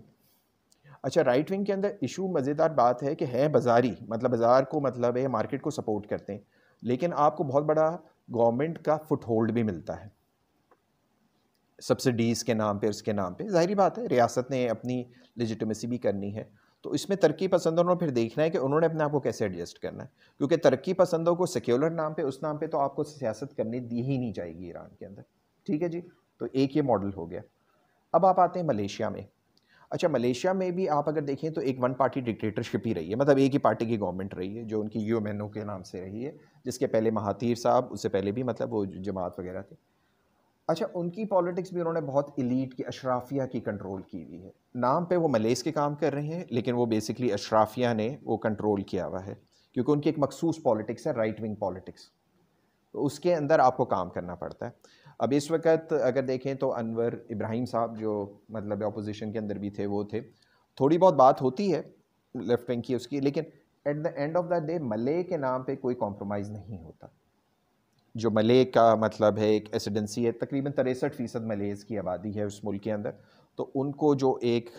अच्छा राइट विंग के अंदर इशू मज़ेदार बात है कि है बाज़ारी मतलब बाज़ार को मतलब है मार्केट को सपोर्ट करते हैं लेकिन आपको बहुत बड़ा गवर्नमेंट का फुट होल्ड भी मिलता है सब्सिडीज़ के नाम पे उसके नाम पे जाहिर बात है रियासत ने अपनी लजिटमेसी भी करनी है तो इसमें तरक्की पसंदों ने फिर देखना है कि उन्होंने अपने आप को कैसे एडजस्ट करना है क्योंकि तरक्की पसंदों को सेक्युलर नाम पे उस नाम पे तो आपको सियासत करनी दी ही नहीं जाएगी ईरान के अंदर ठीक है जी तो एक ये मॉडल हो गया अब आप आते हैं मलेशिया में अच्छा मलेशिया में भी आप अगर देखें तो एक वन पार्टी डिक्टेटरशिप ही रही है मतलब एक ही पार्टी की गवर्नमेंट रही है जो उनकी यू के नाम से रही है जिसके पहले महातीर साहब उससे पहले भी मतलब वो जमात वगैरह थे अच्छा उनकी पॉलिटिक्स भी उन्होंने बहुत इलीट की अशराफिया की कंट्रोल की हुई है नाम पे वो मलेस के काम कर रहे हैं लेकिन वो बेसिकली अशराफिया ने वो कंट्रोल किया हुआ है क्योंकि उनकी एक मखसूस पॉलिटिक्स है राइट विंग पॉलिटिक्स तो उसके अंदर आपको काम करना पड़ता है अब इस वक्त अगर देखें तो अनवर इब्राहिम साहब जो मतलब अपोजिशन के अंदर भी थे वो थे थोड़ी बहुत बात होती है लेफ्ट विंग की उसकी लेकिन at the end of the day Malay के नाम पे कोई कॉम्प्रोमाइज़ नहीं होता जो मले का मतलब है एक एसिडेंसी है तकरीबन तिरसठ फ़ीसद मलेज़ की आबादी है उस मुल्क के अंदर तो उनको जो एक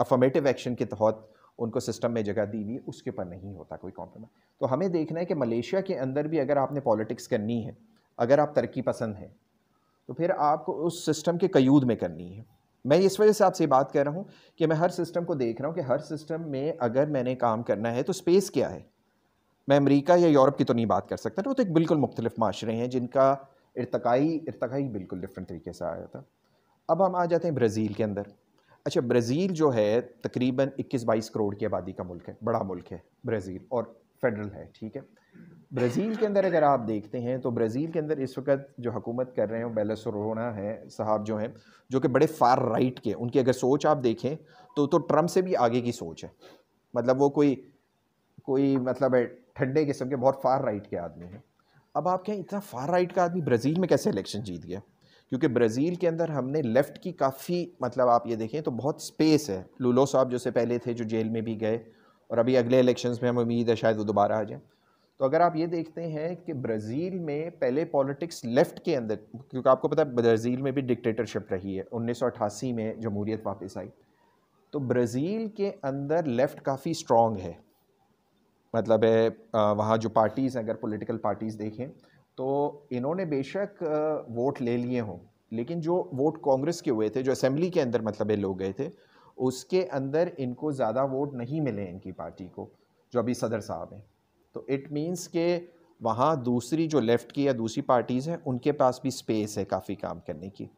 अफर्मेटिव एक्शन के तहत उनको सिस्टम में जगह दी हुई उसके ऊपर नहीं होता कोई कॉम्प्रोमाइज़ तो हमें देखना है कि मलेशिया के अंदर भी अगर आपने पॉलिटिक्स करनी है अगर आप तरक्की पसंद हैं तो फिर आपको उस सिस्टम के कयूद में करनी है मैं इस वजह से आपसे बात कर रहा हूँ कि मैं हर सिस्टम को देख रहा हूँ कि हर सिस्टम में अगर मैंने काम करना है तो स्पेस क्या है मैं अमरीका या यूरोप की तो नहीं बात कर सकता वो तो एक बिल्कुल मुख्तलिफ माशरे हैं जिनका इरतकाई इरतकाई बिल्कुल डिफरेंट तरीके से आया था अब हम आ जाते हैं ब्राज़ील के अंदर अच्छा ब्राज़ील जो है तकरीबन 21-22 करोड़ की आबादी का मुल्क है बड़ा मुल्क है ब्राज़ील और फेडरल है ठीक है ब्राज़ील के अंदर अगर आप देखते हैं तो ब्राज़ील के अंदर इस वक्त जो हुकूमत कर रहे हैं वो बेलासोरोना है साहब जो हैं जो कि बड़े फार राइट के उनकी अगर सोच आप देखें तो तो ट्रम्प से भी आगे की सोच है मतलब वो कोई कोई मतलब ठंडे किस्म के बहुत फार राइट के आदमी हैं अब आप क्या इतना फार राइट का आदमी ब्राज़ील में कैसे इलेक्शन जीत गया क्योंकि ब्राज़ील के अंदर हमने लेफ़्ट की काफ़ी मतलब आप ये देखें तो बहुत स्पेस है लूलो साहब जो से पहले थे जो जेल में भी गए और अभी अगले इलेक्शंस में हम उम्मीद है शायद वो दोबारा आ जाए तो अगर आप ये देखते हैं कि ब्राज़ील में पहले पॉलिटिक्स लेफ़्ट के अंदर क्योंकि आपको पता है ब्राज़ील में भी डिक्टेटरशिप रही है उन्नीस में जमहूरियत वापस आई तो ब्राज़ील के अंदर लेफ़्ट काफ़ी स्ट्रॉन्ग है मतलब है वहाँ जो पार्टीज़ अगर पॉलिटिकल पार्टीज़ देखें तो इन्होंने बेशक वोट ले लिए हों लेकिन जो वोट कांग्रेस के हुए थे जो असेंबली के अंदर मतलब है लोग गए थे उसके अंदर इनको ज़्यादा वोट नहीं मिले इनकी पार्टी को जो अभी सदर साहब हैं तो इट मीन्स के वहाँ दूसरी जो लेफ़्ट की या दूसरी पार्टीज़ हैं उनके पास भी स्पेस है काफ़ी काम करने की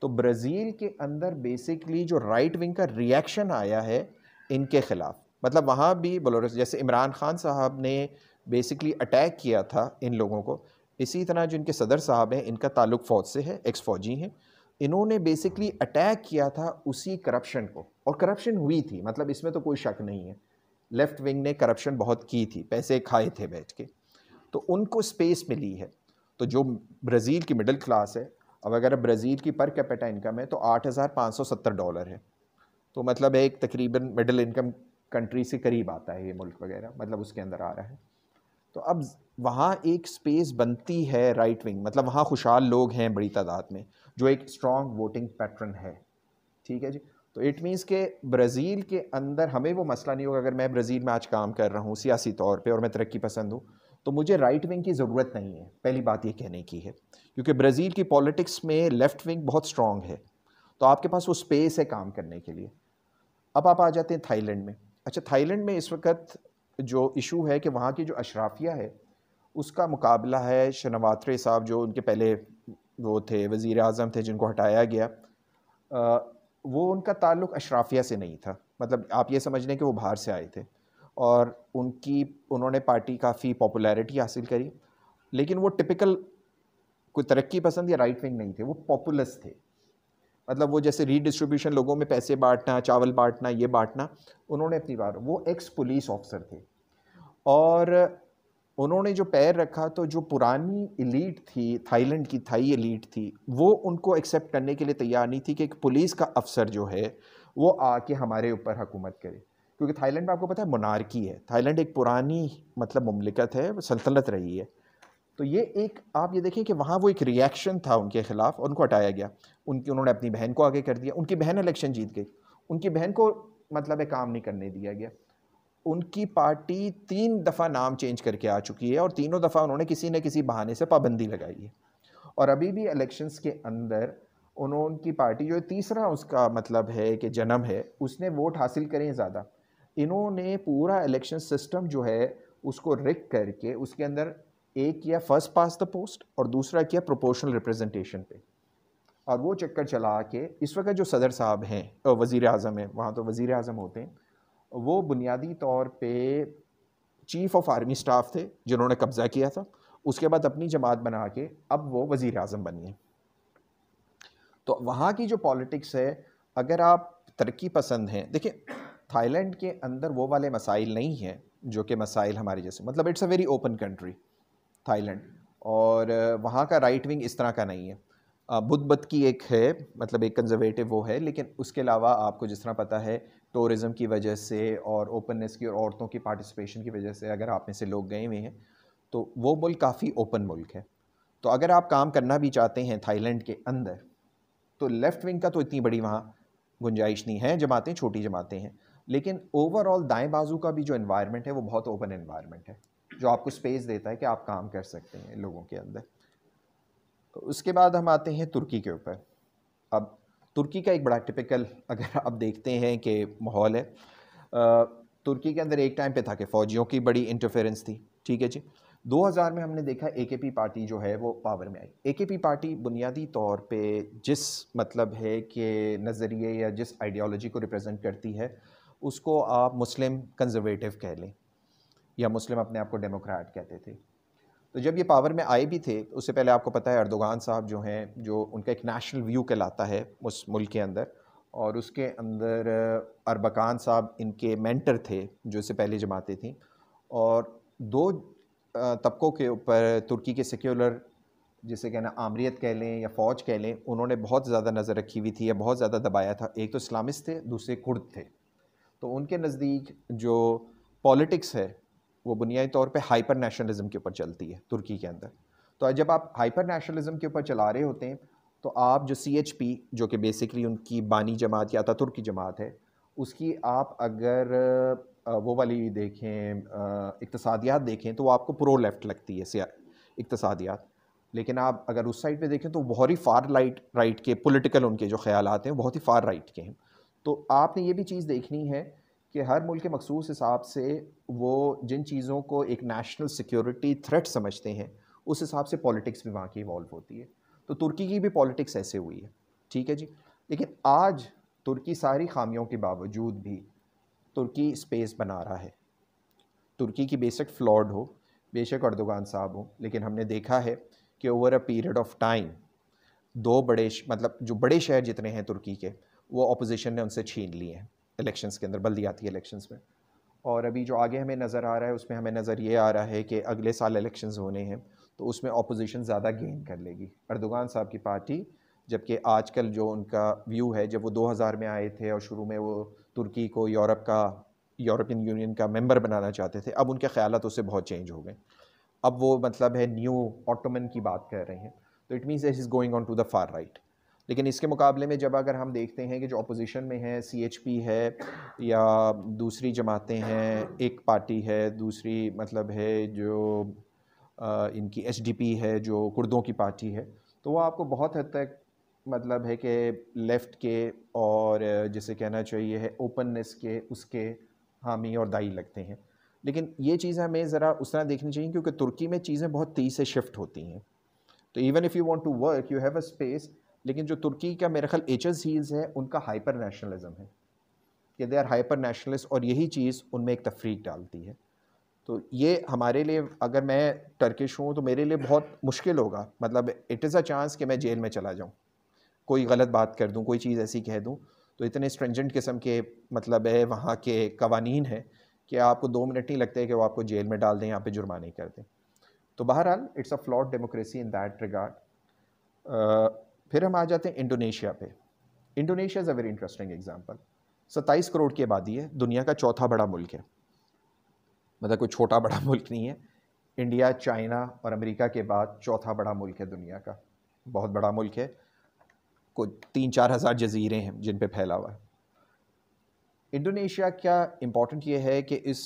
तो ब्राज़ील के अंदर बेसिकली जो राइट विंग का रिएक्शन आया है इनके ख़िलाफ़ मतलब वहाँ भी बलोरस जैसे इमरान खान साहब ने बेसिकली अटैक किया था इन लोगों को इसी तरह जो इनके सदर साहब हैं इनका ताल्लुक फ़ौज से है एक्स फौजी हैं इन्होंने बेसिकली अटैक किया था उसी करप्शन को और करप्शन हुई थी मतलब इसमें तो कोई शक नहीं है लेफ़्ट विंग ने करप्शन बहुत की थी पैसे खाए थे बैठ के तो उनको स्पेस मिली है तो जो ब्राज़ील की मिडिल क्लास है अब अगर ब्राज़ील की पर कैपिटा इनकम है तो आठ डॉलर है तो मतलब एक तकरीबन मिडिल इनकम कंट्री से करीब आता है ये मुल्क वगैरह मतलब उसके अंदर आ रहा है तो अब वहाँ एक स्पेस बनती है राइट विंग मतलब वहाँ खुशहाल लोग हैं बड़ी तादाद में जो एक स्ट्रॉन्ग वोटिंग पैटर्न है ठीक है जी तो इट मीन्स के ब्राज़ील के अंदर हमें वो मसला नहीं होगा अगर मैं ब्राज़ील में आज काम कर रहा हूँ सियासी तौर पे और मैं तरक्की पसंद हूँ तो मुझे राइट विंग की ज़रूरत नहीं है पहली बात ये कहने की है क्योंकि ब्राज़ील की पॉलिटिक्स में लेफ़्ट विंग बहुत स्ट्रॉन्ग है तो आपके पास वो स्पेस है काम करने के लिए अब आप आ जाते हैं थाईलैंड में अच्छा थाईलैंड में इस वक्त जो इशू है कि वहाँ की जो अशराफिया है उसका मुकाबला है शनवात्रे साहब जो उनके पहले वो थे वज़ी अजम थे जिनको हटाया गया आ, वो उनका ताल्लुक अशराफिया से नहीं था मतलब आप ये समझ लें कि वो बाहर से आए थे और उनकी उन्होंने पार्टी काफ़ी पॉपुलैरिटी हासिल करी लेकिन वो टिपिकल कोई तरक्की पसंद या राइट विंग नहीं थे वो पॉपुलस थे मतलब वो जैसे रीडिस्ट्रीब्यूशन लोगों में पैसे बांटना चावल बांटना ये बांटना उन्होंने अपनी बार वो एक्स पुलिस ऑफिसर थे और उन्होंने जो पैर रखा तो जो पुरानी इलीट थी थाईलैंड की थाई इलीट थी वो उनको एक्सेप्ट करने के लिए तैयार नहीं थी कि एक पुलिस का अफसर जो है वो आके हमारे ऊपर हुकूमत करे क्योंकि थाईलैंड में आपको पता है मुनारकी है थाईलैंड एक पुरानी मतलब ममलिकत है सल्तनत रही है तो ये एक आप ये देखें कि वहाँ वो एक रिएक्शन था उनके ख़िलाफ़ उनको हटाया गया उनकी उन्होंने अपनी बहन को आगे कर दिया उनकी बहन इलेक्शन जीत गई उनकी बहन को मतलब एक काम नहीं करने दिया गया उनकी पार्टी तीन दफ़ा नाम चेंज करके आ चुकी है और तीनों दफ़ा उन्होंने किसी न किसी बहाने से पाबंदी लगाई है और अभी भी इलेक्शंस के अंदर उन्होंने उनकी पार्टी जो तीसरा उसका मतलब है कि जन्म है उसने वोट हासिल करें ज़्यादा इन्होंने पूरा इलेक्शन सिस्टम जो है उसको रिक करके उसके अंदर एक किया फर्स्ट पास द पोस्ट और दूसरा किया प्रोपोर्शनल रिप्रेजेंटेशन पे और वो चक्कर चला के इस वक्त जो सदर साहब हैं वज़ी अजम हैं वहाँ तो वज़ी अजम होते हैं वो बुनियादी तौर पर चीफ़ ऑफ आर्मी स्टाफ थे जिन्होंने कब्ज़ा किया था उसके बाद अपनी जमात बना के अब वो वज़ी अजम बनी है तो वहाँ की जो पॉलिटिक्स है अगर आप तरक्की पसंद हैं देखिए थाईलैंड के अंदर वो वाले मसाइल नहीं हैं जो कि मसाइल हमारे जैसे मतलब it's a very open country Thailand और वहाँ का राइट विंग इस तरह का नहीं है बद की एक है मतलब एक कंजर्वेटिव वो है लेकिन उसके अलावा आपको जिस तरह पता है टूरिज़म की वजह से और ओपननेस की और औरतों की पार्टिसिपेशन की वजह से अगर आप में से लोग गए हुए हैं तो वो मुल्क काफ़ी ओपन मुल्क है तो अगर आप काम करना भी चाहते हैं थाईलैंड के अंदर तो लेफ़्ट विंग का तो इतनी बड़ी वहाँ गुंजाइश नहीं है जमातें छोटी जमातें हैं लेकिन ओवरऑल दाएं बाजू का भी जो इन्वायरमेंट है वो बहुत ओपन इन्वायरमेंट है जो आपको स्पेस देता है कि आप काम कर सकते हैं लोगों के अंदर उसके बाद हम आते हैं तुर्की के ऊपर अब तुर्की का एक बड़ा टिपिकल अगर आप देखते हैं कि माहौल है तुर्की के अंदर एक टाइम पे था कि फ़ौजियों की बड़ी इंटरफेरेंस थी ठीक है जी 2000 में हमने देखा ए पार्टी जो है वो पावर में आई ए पार्टी बुनियादी तौर पे जिस मतलब है कि नज़रिए या जिस आइडियोलॉजी को रिप्रेजेंट करती है उसको आप मुस्लिम कंजर्वेटिव कह लें या मुस्लिम अपने आप को डेमोक्रेट कहते थे तो जब ये पावर में आए भी थे उससे पहले आपको पता है अर्दोगान साहब जो हैं जो उनका एक नेशनल व्यू कहलाता है उस मुल्क के अंदर और उसके अंदर अरबकान साहब इनके मेंटर थे जो इससे पहले जमाते थी और दो तबकों के ऊपर तुर्की के सेक्युलर जिसे कहना आमरीत कह लें या फ़ौज कह लें उन्होंने बहुत ज़्यादा नज़र रखी हुई थी या बहुत ज़्यादा दबाया था एक तो इस्लामिस्ट थे दूसरे कुर्द थे तो उनके नज़दीक जो पॉलिटिक्स है वो बुनियादी तौर पे हाइपर नेशनलिज्म के ऊपर चलती है तुर्की के अंदर तो जब आप हाइपर नेशनलिज्म के ऊपर चला रहे होते हैं तो आप जो सी एच पी जो कि बेसिकली उनकी बानी जमात या अतातुर्क तुर्की जमात है उसकी आप अगर वो वाली देखें इकतसादियात देखें तो वो आपको प्रो लेफ़्ट लगती है इकतसादियात लेकिन आप अगर उस साइड पे देखें तो बहुत ही फार लाइट राइट के पॉलिटिकल उनके जो ख्याल हैं बहुत ही फार राइट के हैं तो आपने ये भी चीज़ देखनी है कि हर मुल्क के मखसूस हिसाब से वो जिन चीज़ों को एक नेशनल सिक्योरिटी थ्रेट समझते हैं उस हिसाब से पॉलिटिक्स भी वहाँ की इवॉल्व होती है तो तुर्की की भी पॉलिटिक्स ऐसे हुई है ठीक है जी लेकिन आज तुर्की सारी खामियों के बावजूद भी तुर्की स्पेस बना रहा है तुर्की की बेशक फ्लॉड हो बेशक अर्दोगान साहब हो लेकिन हमने देखा है कि over a period of time दो बड़े मतलब जो बड़े शहर जितने हैं तुर्की के वो अपोजिशन ने उनसे छीन लिए हैं इलेक्शन के अंदर बल्दियाती इलेक्शन में और अभी जो आगे हमें नज़र आ रहा है उसमें हमें नज़र ये आ रहा है कि अगले साल इलेक्शन होने हैं तो उसमें अपोजिशन ज़्यादा गेन कर लेगी अर्दोगान साहब की पार्टी जबकि आजकल जो उनका व्यू है जब वो 2000 में आए थे और शुरू में वो तुर्की को यूरोप का यूरोपियन यूनियन का मेंबर बनाना चाहते थे अब उनके ख्याल उससे बहुत चेंज हो गए अब वो मतलब है न्यू ऑटोमन की बात कर रहे हैं तो it means it is going on to the far right लेकिन इसके मुकाबले में जब अगर हम देखते हैं कि जो अपोजिशन में है सी है या दूसरी जमातें हैं एक पार्टी है दूसरी मतलब है जो इनकी एच है जो कुर्दों की पार्टी है तो वो आपको बहुत हद तक मतलब है कि लेफ़्ट के और जिसे कहना चाहिए है ओपननेस के उसके हामी और दाई लगते हैं लेकिन ये चीज़ हमें ज़रा उस तरह देखनी चाहिए क्योंकि तुर्की में चीज़ें बहुत तेज़ी से शिफ्ट होती हैं तो even if you want to work you have a space लेकिन जो तुर्की का मेरे ख्याल एच एस हील्स है उनका हाइपर नेशनलिज़म है कि दे आर हाइपर नेशनलिस्ट और यही चीज़ उनमें एक तफरीक डालती है तो ये हमारे लिए अगर मैं टर्किश हूँ तो मेरे लिए बहुत मुश्किल होगा मतलब इट इज़ अ चांस कि मैं जेल में चला जाऊँ कोई गलत बात कर दूँ कोई चीज़ ऐसी कह दूँ तो इतने स्ट्रेंजेंट किस्म के मतलब है वहाँ के कवानीन हैं कि आपको दो मिनट नहीं लगते कि वो आपको जेल में डाल दें यहाँ पे जुर्माने कर दें तो बहरहाल it's a flawed democracy in that regard फिर हम आ जाते हैं इंडोनेशिया पे Indonesia is a very interesting example सत्ताईस करोड़ की आबादी है दुनिया का चौथा बड़ा मुल्क है मतलब कोई छोटा बड़ा मुल्क नहीं है इंडिया चाइना और अमेरिका के बाद चौथा बड़ा मुल्क है दुनिया का बहुत बड़ा मुल्क है कुछ तीन चार हज़ार जजीरे हैं जिन पे फैला हुआ है इंडोनेशिया क्या इम्पोर्टेंट ये है कि इस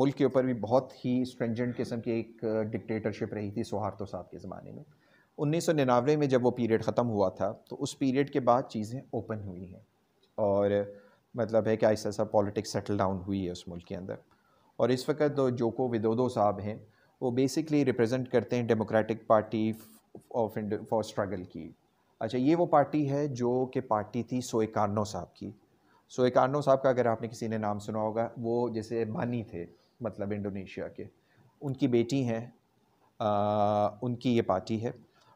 मुल्क के ऊपर भी बहुत ही स्ट्रेंजेंट किस्म की एक डिक्टेटरशिप रही थी सुहार्तो साहब के ज़माने में 1999 में जब वो पीरियड ख़त्म हुआ था तो उस पीरियड के बाद चीज़ें ओपन हुई हैं और मतलब है कि ऐसा ऐसा पॉलिटिक्स सेटल डाउन हुई है उस मुल्क के अंदर और इस वक्त तो जोको विदोदो साहब हैं वो बेसिकली रिप्रेजेंट करते हैं democratic party of for struggle की अच्छा ये वो पार्टी है जो कि पार्टी थी सोएकानो साहब की सोएकानो साहब का अगर आपने किसी ने नाम सुना होगा वो जैसे बानी थे मतलब इंडोनेशिया के उनकी बेटी हैं उनकी ये पार्टी है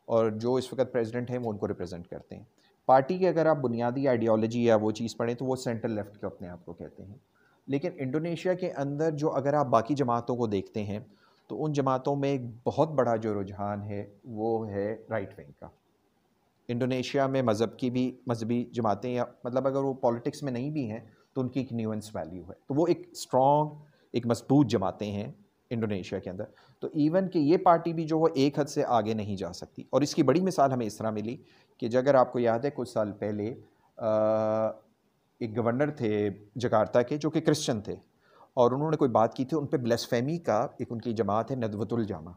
और जो इस वक्त प्रेसिडेंट हैं वो उनको रिप्रेजेंट करते हैं पार्टी की अगर आप बुनियादी आइडियोलॉजी या वो चीज़ पढ़ें तो वो सेंट्रल लेफ्ट के अपने आप को कहते हैं लेकिन इंडोनेशिया के अंदर जो अगर आप बाकी जमातों को देखते हैं तो उन जमातों में एक बहुत बड़ा जो रुझान है वो है राइट विंग का इंडोनेशिया में मज़हब की भी मजहबी जमातें या मतलब अगर वो पॉलिटिक्स में नहीं भी हैं तो उनकी एक न्यूंस वैल्यू है तो वो एक स्ट्रॉन्ग एक मजबूत जमातें हैं इंडोनेशिया के अंदर तो इवन कि ये पार्टी भी जो वो एक हद से आगे नहीं जा सकती और इसकी बड़ी मिसाल हमें इस तरह मिली कि जगह आपको याद है कुछ साल पहले एक गवर्नर थे जकार्ता के जो कि क्रिश्चन थे और उन्होंने कोई बात की थी उन पर ब्लैसफेमी का एक उनकी जमात है नदवतुलजामा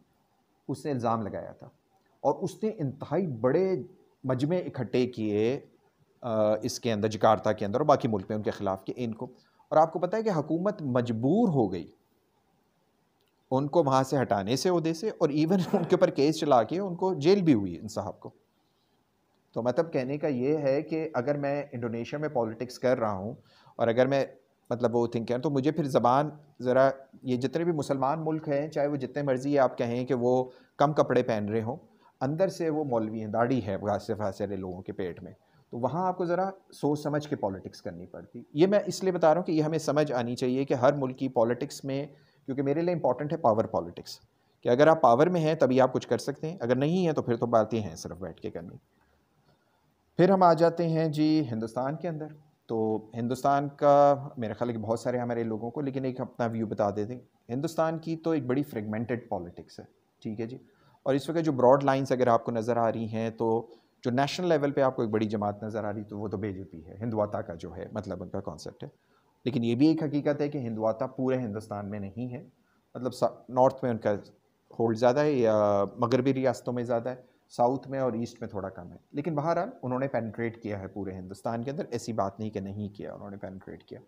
उसने इल्ज़ाम लगाया था और उसने इंतहाई बड़े मजमे इकट्ठे किए इसके अंदर जकार्ता के अंदर और बाकी मुल्क में उनके ख़िलाफ़ के इनको और आपको पता है कि हुकूमत मजबूर हो गई उनको वहाँ से हटाने से उदे से और इवन उनके ऊपर केस चला के उनको जेल भी हुई इन साहब को तो मतलब कहने का ये है कि अगर मैं इंडोनेशिया में पॉलिटिक्स कर रहा हूँ और अगर मैं मतलब वो थिंक करें तो मुझे फिर ज़बान ज़रा ये जितने भी मुसलमान मुल्क हैं चाहे वो जितने मर्ज़ी आप कहें कि वो कम कपड़े पहन रहे हों अंदर से वो मौलवी हैं दाढ़ी है वासे फासरे लोगों के पेट में तो वहाँ आपको ज़रा सोच समझ के पॉलिटिक्स करनी पड़ती ये मैं इसलिए बता रहा हूँ कि ये हमें समझ आनी चाहिए कि हर मुल्क की पॉलिटिक्स में क्योंकि मेरे लिए इंपॉर्टेंट है पावर पॉलिटिक्स कि अगर आप पावर में हैं तभी आप कुछ कर सकते हैं अगर नहीं है तो फिर तो बातें हैं सिर्फ बैठ के करनी फिर हम आ जाते हैं जी हिंदुस्तान के अंदर तो हिंदुस्तान का मेरा ख्याल है कि बहुत सारे हमारे लोगों को लेकिन एक अपना व्यू बता देते दें हिंदुस्तान की तो एक बड़ी फ्रेगमेंटेड पॉलिटिक्स है ठीक है जी और इस वक्त जो ब्रॉड लाइंस अगर आपको नज़र आ रही हैं तो जो नेशनल लेवल पे आपको एक बड़ी जमात नज़र आ रही तो वो तो बीजेपी है हिंदुत्ता का जो है मतलब उनका कॉन्सेप्ट है लेकिन ये भी एक हकीकत है कि हिंदवाता पूरे हिंदुस्तान में नहीं है मतलब नॉर्थ में उनका होल्ड ज़्यादा है या मगरबी रियासतों में ज़्यादा है साउथ में और ईस्ट में थोड़ा कम है लेकिन बहरहाल उन्होंने पेनट्रेट किया है पूरे हिंदुस्तान के अंदर ऐसी बात नहीं कि नहीं किया उन्होंने पेनट्रेट किया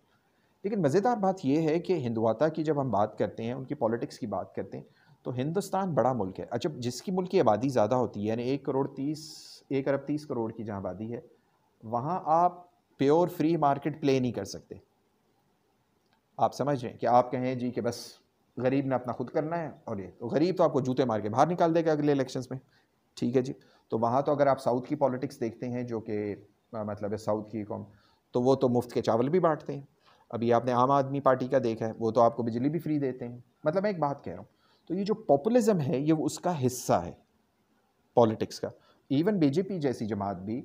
लेकिन मज़ेदार बात यह है कि हिंदवाता की जब हम बात करते हैं उनकी पॉलिटिक्स की बात करते हैं तो हिंदुस्तान बड़ा मुल्क है अच्छा जिसकी मुल्क की आबादी ज़्यादा होती है यानी एक करोड़ तीस एक अरब तीस करोड़ की जहाँ आबादी है वहाँ आप प्योर फ्री मार्केट प्ले नहीं कर सकते आप समझें कि आप कहें जी कि बस गरीब ने अपना खुद करना है और ये तो गरीब तो आपको जूते मार के बाहर निकाल देगा अगले इलेक्शन में ठीक है जी तो वहाँ तो अगर आप साउथ की पॉलिटिक्स देखते हैं जो कि मतलब है साउथ की कौन तो वो तो मुफ्त के चावल भी बांटते हैं अभी आपने आम आदमी पार्टी का देखा है वो तो आपको बिजली भी फ्री देते हैं मतलब मैं एक बात कह रहा हूँ तो ये जो पॉपुलिज्म है ये उसका हिस्सा है पॉलिटिक्स का इवन बीजेपी जैसी जमात भी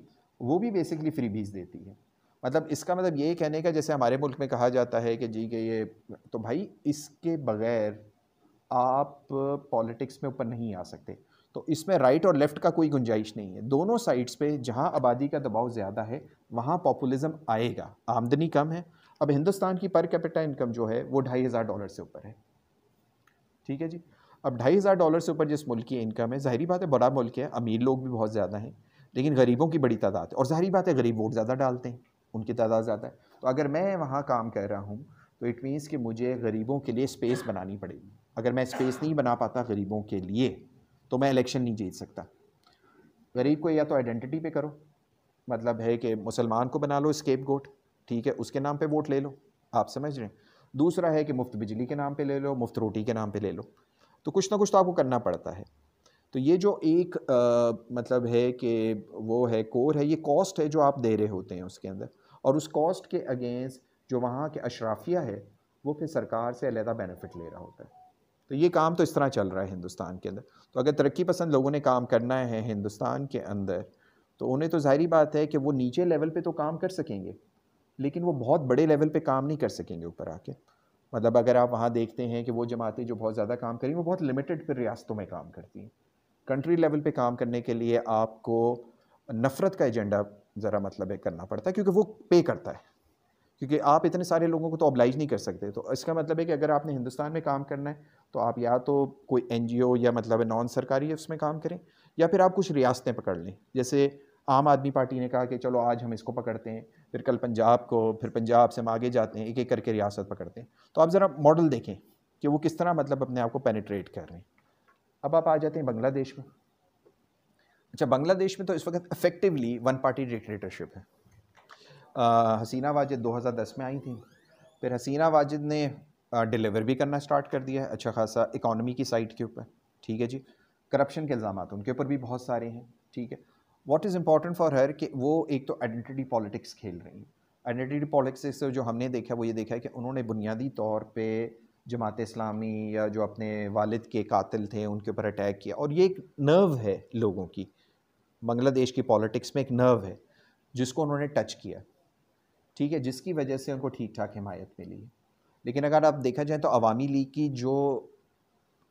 वो भी बेसिकली फ्री बीज देती है मतलब इसका मतलब ये कहने का जैसे हमारे मुल्क में कहा जाता है कि जी के ये तो भाई इसके बगैर आप पॉलिटिक्स में ऊपर नहीं आ सकते तो इसमें राइट और लेफ़्ट का कोई गुंजाइश नहीं है दोनों साइड्स पे जहाँ आबादी का दबाव ज़्यादा है वहाँ पॉपुलिज्म आएगा आमदनी कम है अब हिंदुस्तान की पर कैपिटा इनकम जो है वो ढाई हज़ार डॉलर से ऊपर है ठीक है जी अब ढाई हज़ार डॉलर से ऊपर जिस मुल्क की इनकम है ज़ाहरी बात है बड़ा मुल्क है अमीर लोग भी बहुत ज़्यादा हैं लेकिन गरीबों की बड़ी तादाद है और ज़ाहरी बात है गरीब वोट ज़्यादा डालते हैं उनकी तादाद ज़्यादा है तो अगर मैं वहाँ काम कर रहा हूँ तो इट मीन्स कि मुझे गरीबों के लिए स्पेस बनानी पड़ेगी अगर मैं स्पेस नहीं बना पाता गरीबों के लिए तो मैं इलेक्शन नहीं जीत सकता गरीब को या तो आइडेंटिटी पे करो मतलब है कि मुसलमान को बना लो स्केप गोट ठीक है उसके नाम पे वोट ले लो आप समझ रहे हैं दूसरा है कि मुफ्त बिजली के नाम पे ले लो मुफ्त रोटी के नाम पे ले लो तो कुछ ना कुछ तो आपको करना पड़ता है तो ये जो एक आ, मतलब है कि वो है कोर है ये कॉस्ट है जो आप दे रहे होते हैं उसके अंदर और उस कॉस्ट के अगेंस्ट जो वहाँ के अशराफिया है वो फिर सरकार से अलहदा बेनिफिट ले रहा होता है तो ये काम तो इस तरह चल रहा है हिंदुस्तान के अंदर तो अगर तरक्की पसंद लोगों ने काम करना है हिंदुस्तान के अंदर तो उन्हें तो ज़ाहरी बात है कि वो नीचे लेवल पे तो काम कर सकेंगे लेकिन वो बहुत बड़े लेवल पे काम नहीं कर सकेंगे ऊपर आके मतलब अगर आप वहाँ देखते हैं कि वो जमातें जो बहुत ज़्यादा काम करी वो बहुत लिमिटेड फिर रियासतों में काम करती हैं कंट्री लेवल पे काम करने के लिए आपको नफ़रत का एजेंडा ज़रा मतलब है करना पड़ता है क्योंकि वो पे करता है क्योंकि आप इतने सारे लोगों को तो ऑब्लाइज नहीं कर सकते तो इसका मतलब है कि अगर आपने हिंदुस्तान में काम करना है तो आप या तो कोई एन या मतलब नॉन सरकारी उसमें काम करें या फिर आप कुछ रियासतें पकड़ लें जैसे आम आदमी पार्टी ने कहा कि चलो आज हम इसको पकड़ते हैं फिर कल पंजाब को फिर पंजाब से हम आगे जाते हैं एक एक करके रियासत पकड़ते हैं तो आप ज़रा मॉडल देखें कि वो किस तरह मतलब अपने आप को पेनिट्रेट कर रहे हैं अब आप आ जाते हैं बांग्लादेश में अच्छा बांग्लादेश में तो इस वक्त इफेक्टिवली वन पार्टी डिक्टेटरशिप है आ, हसीना वाजिद 2010 में आई थी फिर हसीना वाजिद ने डिलीवर भी करना स्टार्ट कर दिया है अच्छा खासा इकॉनमी की साइड के ऊपर ठीक है जी करप्शन के इल्ज़ाम उनके ऊपर भी बहुत सारे हैं ठीक है what is important for her कि वो एक तो आइडेंटिटी पॉलिटिक्स खेल रही है आइडेंटिटी पॉलिटिक्स से जो हमने देखा वो ये देखा है कि उन्होंने बुनियादी तौर पर जमात इस्लामी या जो अपने वालिद के कातिल थे उनके ऊपर अटैक किया और ये एक नर्व है लोगों की बांग्लादेश की पॉलिटिक्स में एक नर्व है जिसको उन्होंने टच किया ठीक है जिसकी वजह से उनको ठीक ठाक हिमायत मिली है लेकिन अगर आप देखा जाए तो अवामी लीग की जो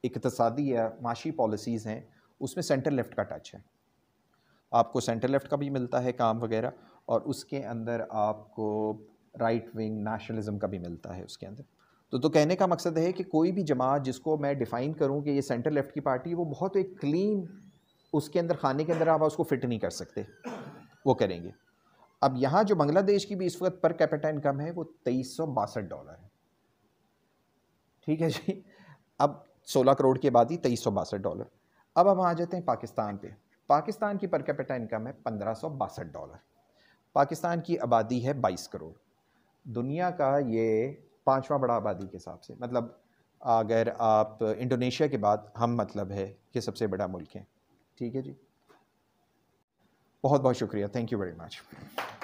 इकतसादी या माशी पॉलिसीज़ हैं उसमें सेंटर लेफ़्ट का टच है आपको सेंटर लेफ़्ट का भी मिलता है काम वगैरह और उसके अंदर आपको राइट विंग नेशनलिज्म का भी मिलता है उसके अंदर तो तो कहने का मकसद है कि कोई भी जमात जिसको मैं डिफ़ाइन करूं कि ये सेंटर लेफ़्ट की पार्टी वो बहुत एक क्लीन उसके अंदर खाने के अंदर आप उसको फिट नहीं कर सकते वो करेंगे अब यहाँ जो बांग्लादेश की भी इस वक्त पर कैपिटा इनकम है वो तेईस डॉलर है ठीक है जी अब 16 करोड़ के बाद ही तेईस डॉलर अब हम आ जाते हैं पाकिस्तान पे पाकिस्तान की पर कैपिटा इनकम है पंद्रह डॉलर पाकिस्तान की आबादी है 22 करोड़ दुनिया का ये पाँचवा बड़ा आबादी के हिसाब से मतलब अगर आप इंडोनेशिया के बाद हम मतलब है कि सबसे बड़ा मुल्क है ठीक है जी बहुत बहुत शुक्रिया थैंक यू वेरी मच